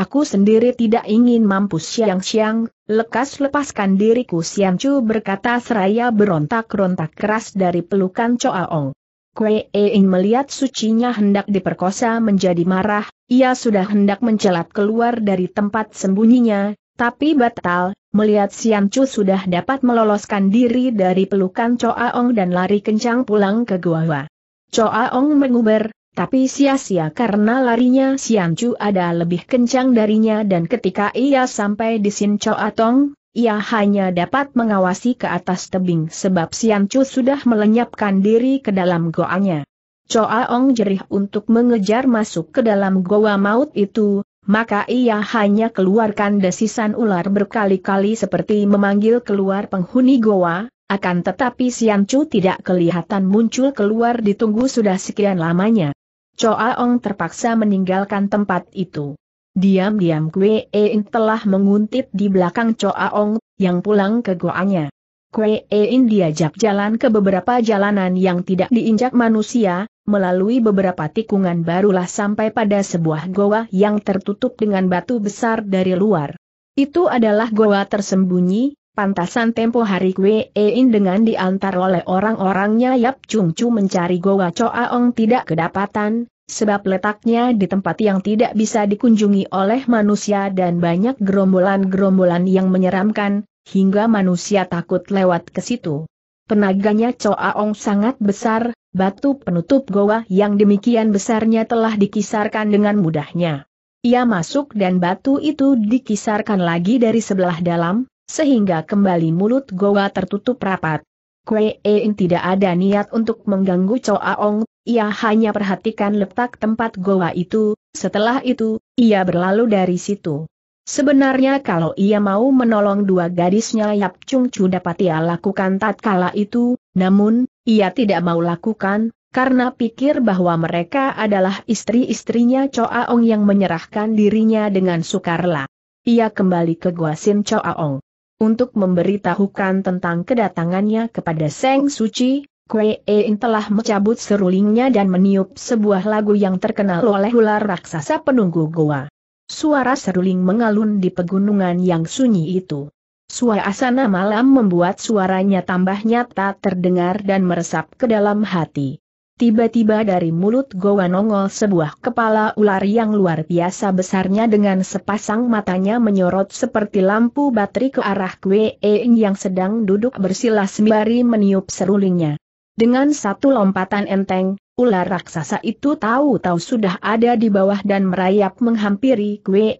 Aku sendiri tidak ingin mampus siang-siang, lekas lepaskan diriku Sian Chu berkata seraya berontak-rontak keras dari pelukan Choa Ong. Kue Eing melihat sucinya hendak diperkosa menjadi marah, ia sudah hendak mencelat keluar dari tempat sembunyinya, tapi batal, melihat Sian Chu sudah dapat meloloskan diri dari pelukan Choa Ong dan lari kencang pulang ke gua. Choa Ong menguber, tapi sia-sia karena larinya Sian Chu ada lebih kencang darinya dan ketika ia sampai di Sin Cho Atong, ia hanya dapat mengawasi ke atas tebing sebab Sian Chu sudah melenyapkan diri ke dalam goanya. Cho Ong jerih untuk mengejar masuk ke dalam goa maut itu, maka ia hanya keluarkan desisan ular berkali-kali seperti memanggil keluar penghuni goa, akan tetapi Sian Chu tidak kelihatan muncul keluar ditunggu sudah sekian lamanya. Choa Ong terpaksa meninggalkan tempat itu. Diam-diam Kue Ein telah menguntit di belakang Choa Ong, yang pulang ke goanya. Kue Ein diajak jalan ke beberapa jalanan yang tidak diinjak manusia, melalui beberapa tikungan barulah sampai pada sebuah goa yang tertutup dengan batu besar dari luar. Itu adalah goa tersembunyi, Pantasan tempo hari Kwe In dengan diantar oleh orang-orangnya Yap Chung Chu mencari Goa Choa Ong tidak kedapatan, sebab letaknya di tempat yang tidak bisa dikunjungi oleh manusia dan banyak gerombolan-gerombolan yang menyeramkan, hingga manusia takut lewat ke situ. Penaganya Choa Ong sangat besar, batu penutup goa yang demikian besarnya telah dikisarkan dengan mudahnya. Ia masuk dan batu itu dikisarkan lagi dari sebelah dalam, sehingga kembali mulut Goa tertutup rapat. Kue Ein tidak ada niat untuk mengganggu Choa Ong, ia hanya perhatikan letak tempat Goa itu, setelah itu, ia berlalu dari situ. Sebenarnya kalau ia mau menolong dua gadisnya Yap Chung Chu dapat ia lakukan tatkala itu, namun, ia tidak mau lakukan, karena pikir bahwa mereka adalah istri-istrinya Choa Ong yang menyerahkan dirinya dengan sukarela. Ia kembali ke Gua Sin Choa Ong untuk memberitahukan tentang kedatangannya kepada Seng Suci, Kue In telah mencabut serulingnya dan meniup sebuah lagu yang terkenal oleh ular raksasa penunggu goa. Suara seruling mengalun di pegunungan yang sunyi itu. Suasana malam membuat suaranya tambah nyata terdengar dan meresap ke dalam hati. Tiba-tiba dari mulut Goa nongol sebuah kepala ular yang luar biasa besarnya dengan sepasang matanya menyorot seperti lampu bateri ke arah Kwe Eng yang sedang duduk bersila sembari meniup serulingnya. Dengan satu lompatan enteng, Ular raksasa itu tahu-tahu sudah ada di bawah dan merayap menghampiri Kue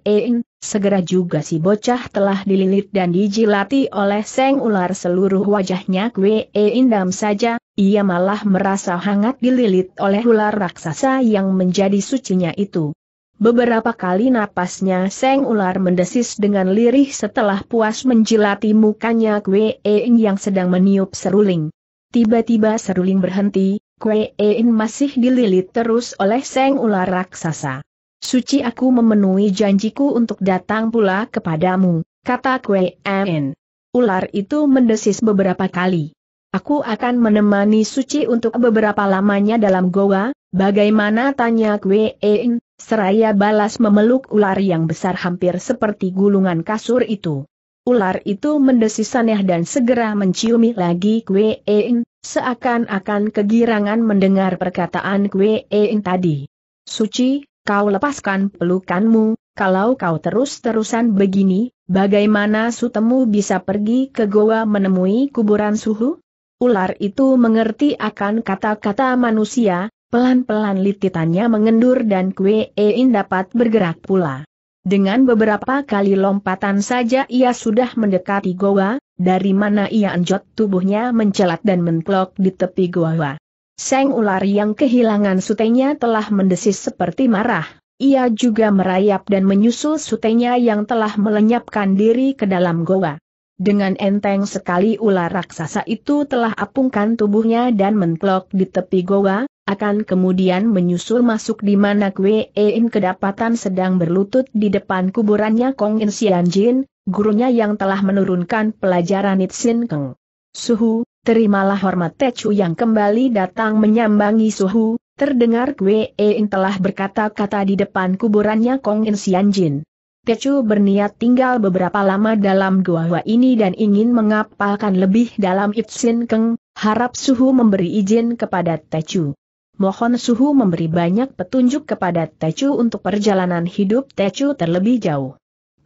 segera juga si bocah telah dililit dan dijilati oleh seng ular seluruh wajahnya Kue dam saja, ia malah merasa hangat dililit oleh ular raksasa yang menjadi sucinya itu. Beberapa kali napasnya Seng Ular mendesis dengan lirih setelah puas menjilati mukanya Kue yang sedang meniup seruling. Tiba-tiba seruling berhenti, Kue In masih dililit terus oleh Seng Ular Raksasa. Suci aku memenuhi janjiku untuk datang pula kepadamu, kata Kue In. Ular itu mendesis beberapa kali. Aku akan menemani Suci untuk beberapa lamanya dalam goa, bagaimana tanya Kue In, seraya balas memeluk ular yang besar hampir seperti gulungan kasur itu. Ular itu mendesis aneh dan segera menciumi lagi Kue In, Seakan-akan kegirangan mendengar perkataan Kwe Eing tadi. Suci, kau lepaskan pelukanmu, kalau kau terus-terusan begini, bagaimana sutemu bisa pergi ke goa menemui kuburan suhu? Ular itu mengerti akan kata-kata manusia, pelan-pelan lititannya mengendur dan Kue Ein dapat bergerak pula. Dengan beberapa kali lompatan saja ia sudah mendekati goa, dari mana ia anjot tubuhnya mencelat dan mentelok di tepi gua. Seng ular yang kehilangan sutenya telah mendesis seperti marah. Ia juga merayap dan menyusul sutenya yang telah melenyapkan diri ke dalam goa. Dengan enteng sekali ular raksasa itu telah apungkan tubuhnya dan mentelok di tepi goa, akan kemudian menyusul masuk di mana Kwe In kedapatan sedang berlutut di depan kuburannya Kong In Jin, gurunya yang telah menurunkan pelajaran Nitsin Keng. Suhu, terimalah hormat Techu yang kembali datang menyambangi Suhu, terdengar Kwe Eing telah berkata-kata di depan kuburannya Kong In Jin. Techu berniat tinggal beberapa lama dalam gua ini dan ingin mengapalkan lebih dalam Itsin Keng, harap Suhu memberi izin kepada Techu. Mohon Suhu memberi banyak petunjuk kepada Techu untuk perjalanan hidup Techu terlebih jauh.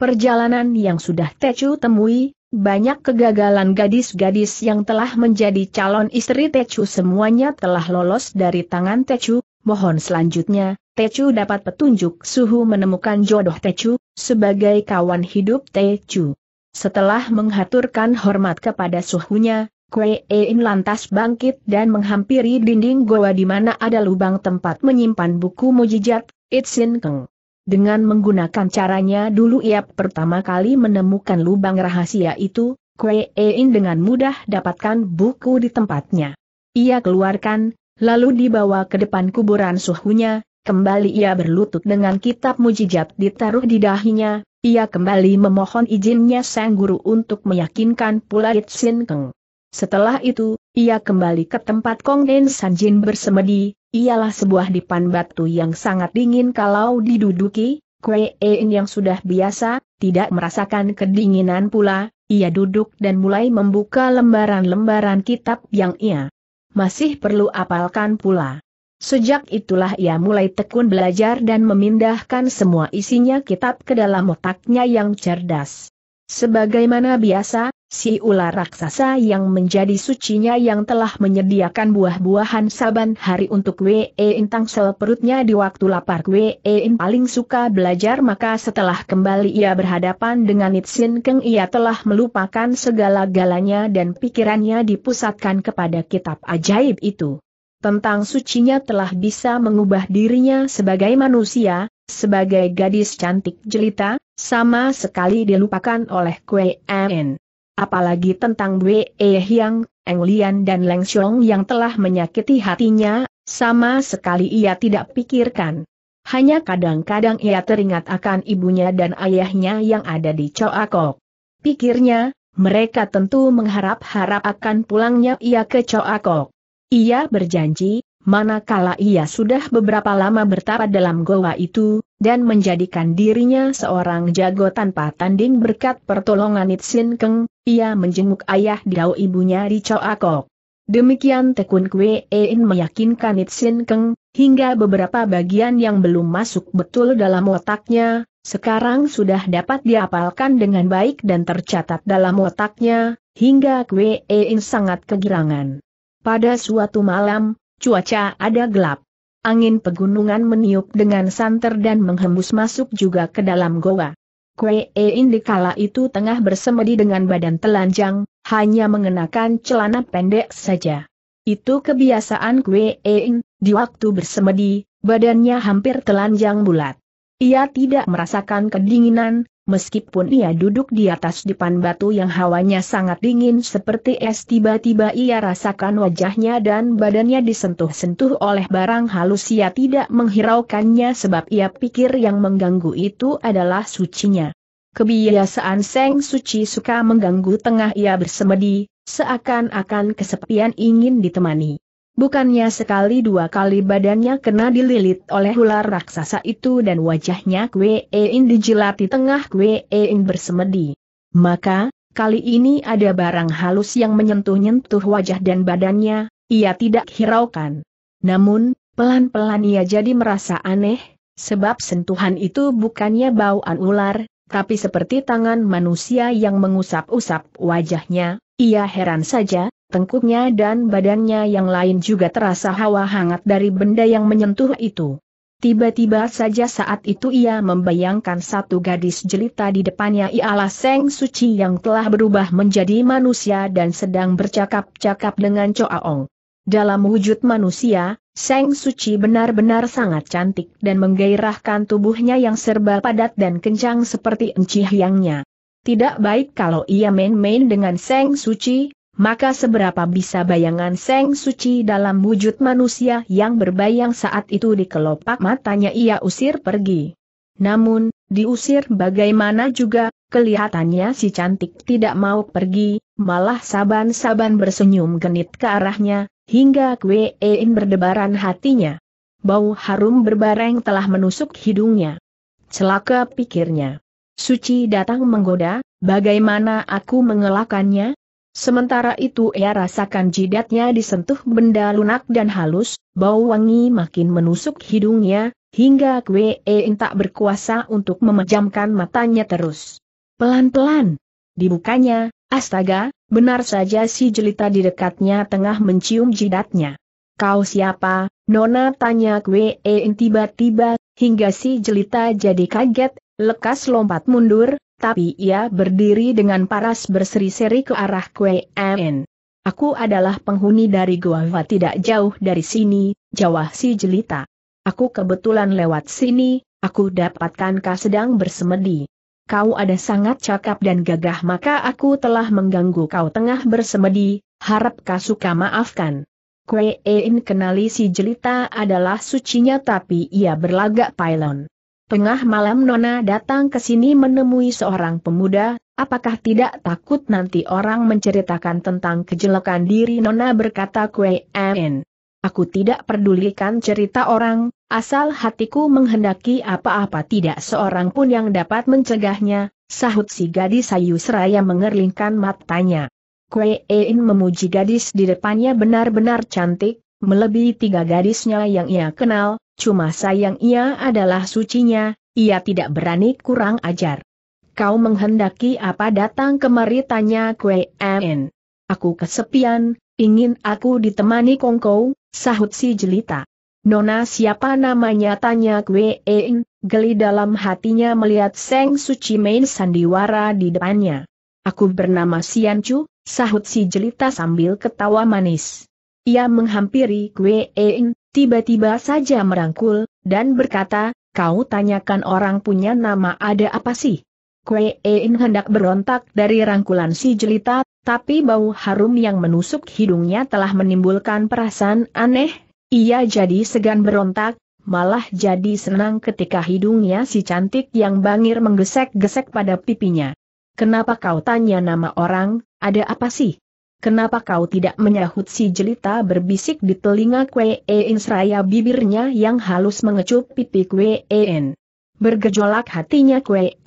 Perjalanan yang sudah Tecu temui, banyak kegagalan gadis-gadis yang telah menjadi calon istri Tecu semuanya telah lolos dari tangan Tecu, mohon selanjutnya, Tecu dapat petunjuk suhu menemukan jodoh Tecu, sebagai kawan hidup Tecu. Setelah menghaturkan hormat kepada suhunya, Kue In lantas bangkit dan menghampiri dinding goa di mana ada lubang tempat menyimpan buku It's Itsin Keng. Dengan menggunakan caranya dulu ia pertama kali menemukan lubang rahasia itu, Kue In dengan mudah dapatkan buku di tempatnya. Ia keluarkan, lalu dibawa ke depan kuburan suhunya, kembali ia berlutut dengan kitab mujijat ditaruh di dahinya, ia kembali memohon izinnya sang guru untuk meyakinkan pula It Sin Keng. Setelah itu, ia kembali ke tempat Kongden Sanjin bersemedi, ialah sebuah dipan batu yang sangat dingin kalau diduduki, Kue En yang sudah biasa, tidak merasakan kedinginan pula, ia duduk dan mulai membuka lembaran-lembaran kitab yang ia masih perlu apalkan pula. Sejak itulah ia mulai tekun belajar dan memindahkan semua isinya kitab ke dalam otaknya yang cerdas. Sebagaimana biasa, si ular raksasa yang menjadi sucinya yang telah menyediakan buah-buahan saban hari untuk Wei In Tangsel perutnya di waktu lapar Wei In paling suka belajar maka setelah kembali ia berhadapan dengan Itsin Keng ia telah melupakan segala-galanya dan pikirannya dipusatkan kepada kitab ajaib itu. Tentang sucinya telah bisa mengubah dirinya sebagai manusia, sebagai gadis cantik jelita, sama sekali dilupakan oleh Kwe En. Apalagi tentang Wei Hyang, Eng Lian dan Leng Xiong yang telah menyakiti hatinya, sama sekali ia tidak pikirkan. Hanya kadang-kadang ia teringat akan ibunya dan ayahnya yang ada di Coakok. Pikirnya, mereka tentu mengharap-harap akan pulangnya ia ke Coakok. Ia berjanji, manakala ia sudah beberapa lama bertapa dalam goa itu, dan menjadikan dirinya seorang jago tanpa tanding berkat pertolongan Itsin Keng, ia menjenguk ayah Dao ibunya di Akok. Demikian Tekun Kwe In meyakinkan Itsin Keng, hingga beberapa bagian yang belum masuk betul dalam otaknya, sekarang sudah dapat diapalkan dengan baik dan tercatat dalam otaknya, hingga Kwe In sangat kegirangan. Pada suatu malam, Cuaca ada gelap. Angin pegunungan meniup dengan santer dan menghembus masuk juga ke dalam goa. Kue Ein dikala itu tengah bersemedi dengan badan telanjang, hanya mengenakan celana pendek saja. Itu kebiasaan Kue In, di waktu bersemedi, badannya hampir telanjang bulat. Ia tidak merasakan kedinginan, Meskipun ia duduk di atas depan batu yang hawanya sangat dingin seperti es tiba-tiba ia rasakan wajahnya dan badannya disentuh-sentuh oleh barang halus ia tidak menghiraukannya sebab ia pikir yang mengganggu itu adalah sucinya. Kebiasaan Seng Suci suka mengganggu tengah ia bersemedi, seakan-akan kesepian ingin ditemani. Bukannya sekali dua kali badannya kena dililit oleh ular raksasa itu dan wajahnya Kweein dijilati tengah Kweein bersemedi. Maka, kali ini ada barang halus yang menyentuh-nyentuh wajah dan badannya, ia tidak hiraukan. Namun, pelan-pelan ia jadi merasa aneh, sebab sentuhan itu bukannya bauan ular, tapi seperti tangan manusia yang mengusap-usap wajahnya, ia heran saja, tengkuknya dan badannya yang lain juga terasa hawa hangat dari benda yang menyentuh itu. Tiba-tiba saja saat itu ia membayangkan satu gadis jelita di depannya ialah Seng Suci yang telah berubah menjadi manusia dan sedang bercakap-cakap dengan Choaong. Dalam wujud manusia, Seng Suci benar-benar sangat cantik dan menggairahkan tubuhnya yang serba padat dan kencang seperti enci hiangnya. Tidak baik kalau ia main-main dengan Seng Suci, maka seberapa bisa bayangan Seng Suci dalam wujud manusia yang berbayang saat itu di kelopak matanya ia usir pergi. Namun, diusir bagaimana juga, kelihatannya si cantik tidak mau pergi, malah saban-saban bersenyum genit ke arahnya, hingga kwein berdebaran hatinya. Bau harum berbareng telah menusuk hidungnya. Celaka pikirnya. Suci datang menggoda, bagaimana aku mengelakannya? Sementara itu ia rasakan jidatnya disentuh benda lunak dan halus, bau wangi makin menusuk hidungnya, hingga Kwe In tak berkuasa untuk memejamkan matanya terus. Pelan-pelan. Dibukanya, astaga, benar saja si jelita di dekatnya tengah mencium jidatnya. Kau siapa, Nona tanya Kwe In tiba-tiba, hingga si jelita jadi kaget, lekas lompat mundur, tapi ia berdiri dengan paras berseri-seri ke arah Kue En. Aku adalah penghuni dari gua tidak jauh dari sini, jawab si jelita. Aku kebetulan lewat sini, aku dapatkan kau sedang bersemedi. Kau ada sangat cakap dan gagah maka aku telah mengganggu kau tengah bersemedi, harap kau suka maafkan. Kue En kenali si jelita adalah sucinya tapi ia berlagak pylon. Tengah malam Nona datang ke sini menemui seorang pemuda, apakah tidak takut nanti orang menceritakan tentang kejelekan diri Nona berkata Kue En. Aku tidak pedulikan cerita orang, asal hatiku menghendaki apa-apa tidak seorang pun yang dapat mencegahnya, sahut si gadis sayu seraya mengerlingkan matanya. Kue En memuji gadis di depannya benar-benar cantik, melebihi tiga gadisnya yang ia kenal, cuma sayang ia adalah sucinya, ia tidak berani kurang ajar. Kau menghendaki apa datang kemari tanya Kwe Aku kesepian, ingin aku ditemani kongkow, sahut si jelita. Nona siapa namanya tanya Kwe En, geli dalam hatinya melihat Seng Suci main sandiwara di depannya. Aku bernama Siancu, sahut si jelita sambil ketawa manis. Ia menghampiri Kue Eing, tiba-tiba saja merangkul, dan berkata, kau tanyakan orang punya nama ada apa sih? Kue Eing hendak berontak dari rangkulan si jelita, tapi bau harum yang menusuk hidungnya telah menimbulkan perasaan aneh, ia jadi segan berontak, malah jadi senang ketika hidungnya si cantik yang bangir menggesek-gesek pada pipinya. Kenapa kau tanya nama orang, ada apa sih? Kenapa kau tidak menyahut si jelita berbisik di telinga Kwe En seraya bibirnya yang halus mengecup pipi Kwe Bergejolak hatinya Kwe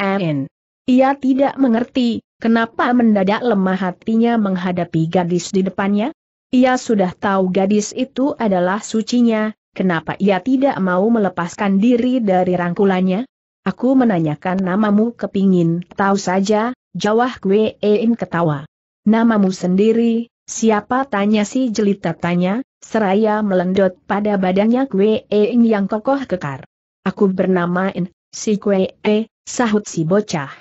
Ia tidak mengerti, kenapa mendadak lemah hatinya menghadapi gadis di depannya? Ia sudah tahu gadis itu adalah sucinya, kenapa ia tidak mau melepaskan diri dari rangkulannya? Aku menanyakan namamu kepingin, tahu saja, jawab Kwe ketawa. Namamu sendiri, siapa tanya si jelita tanya, seraya melendot pada badannya Kwe ing yang kokoh kekar. Aku bernama In, si Kwe E, sahut si bocah.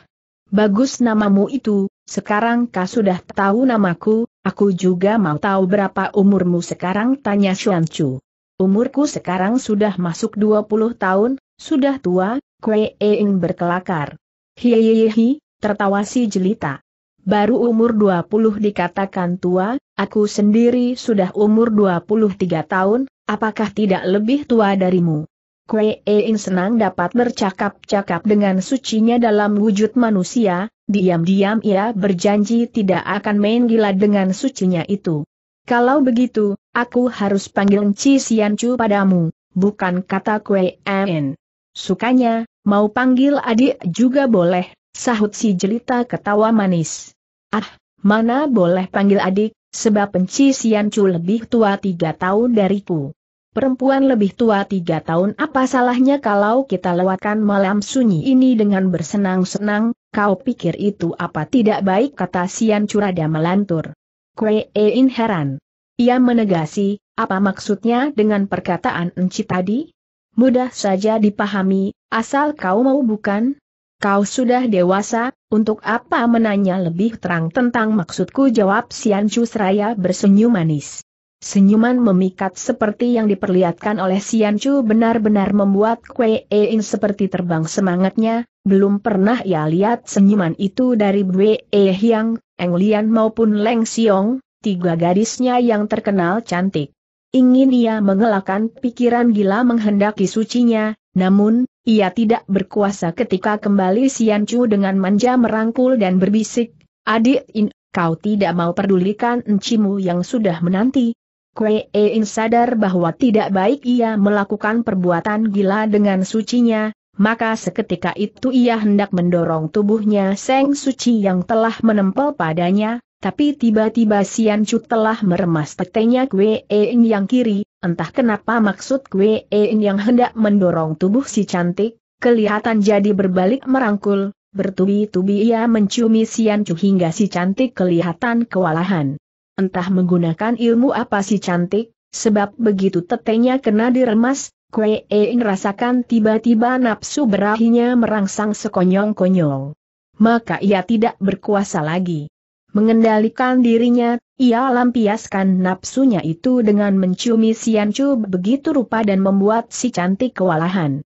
Bagus namamu itu, sekarang kau sudah tahu namaku, aku juga mau tahu berapa umurmu sekarang tanya Xuan Chu. Umurku sekarang sudah masuk 20 tahun, sudah tua, Kwe ing berkelakar. Hihihi, tertawa si jelita baru umur 20 dikatakan tua, aku sendiri sudah umur 23 tahun, apakah tidak lebih tua darimu? Kue Eing senang dapat bercakap-cakap dengan sucinya dalam wujud manusia, diam-diam ia berjanji tidak akan main gila dengan sucinya itu. Kalau begitu, aku harus panggil Ci Siancu padamu, bukan kata Kue En. Sukanya, mau panggil adik juga boleh, sahut si jelita ketawa manis. Ah, mana boleh panggil adik, sebab penci Siancu lebih tua tiga tahun dariku. Perempuan lebih tua tiga tahun apa salahnya kalau kita lewatkan malam sunyi ini dengan bersenang-senang, kau pikir itu apa tidak baik kata Siancu rada melantur. E in heran. Ia menegasi, apa maksudnya dengan perkataan enci tadi? Mudah saja dipahami, asal kau mau bukan? kau sudah dewasa, untuk apa menanya lebih terang tentang maksudku jawab Sian Chu Seraya bersenyum manis. Senyuman memikat seperti yang diperlihatkan oleh Sian Chu benar-benar membuat Kwe Ing seperti terbang semangatnya, belum pernah ia lihat senyuman itu dari Bwe Hyang, Eng Lian maupun Leng Xiong, tiga gadisnya yang terkenal cantik. Ingin ia mengelakkan pikiran gila menghendaki sucinya, namun, ia tidak berkuasa ketika kembali Sian Chu dengan manja merangkul dan berbisik, Adik In, kau tidak mau pedulikan encimu yang sudah menanti. Kue In sadar bahwa tidak baik ia melakukan perbuatan gila dengan sucinya, maka seketika itu ia hendak mendorong tubuhnya Seng Suci yang telah menempel padanya, tapi tiba-tiba Sian Chu telah meremas petenya Kwe Eing yang kiri, entah kenapa maksud Kwe Eing yang hendak mendorong tubuh si cantik, kelihatan jadi berbalik merangkul, bertubi-tubi ia menciumi Sian Chu hingga si cantik kelihatan kewalahan. Entah menggunakan ilmu apa si cantik, sebab begitu tetenya kena diremas, Kwe Eing rasakan tiba-tiba nafsu berahinya merangsang sekonyong-konyong. Maka ia tidak berkuasa lagi mengendalikan dirinya, ia lampiaskan nafsunya itu dengan menciumi Sian Chu begitu rupa dan membuat si cantik kewalahan.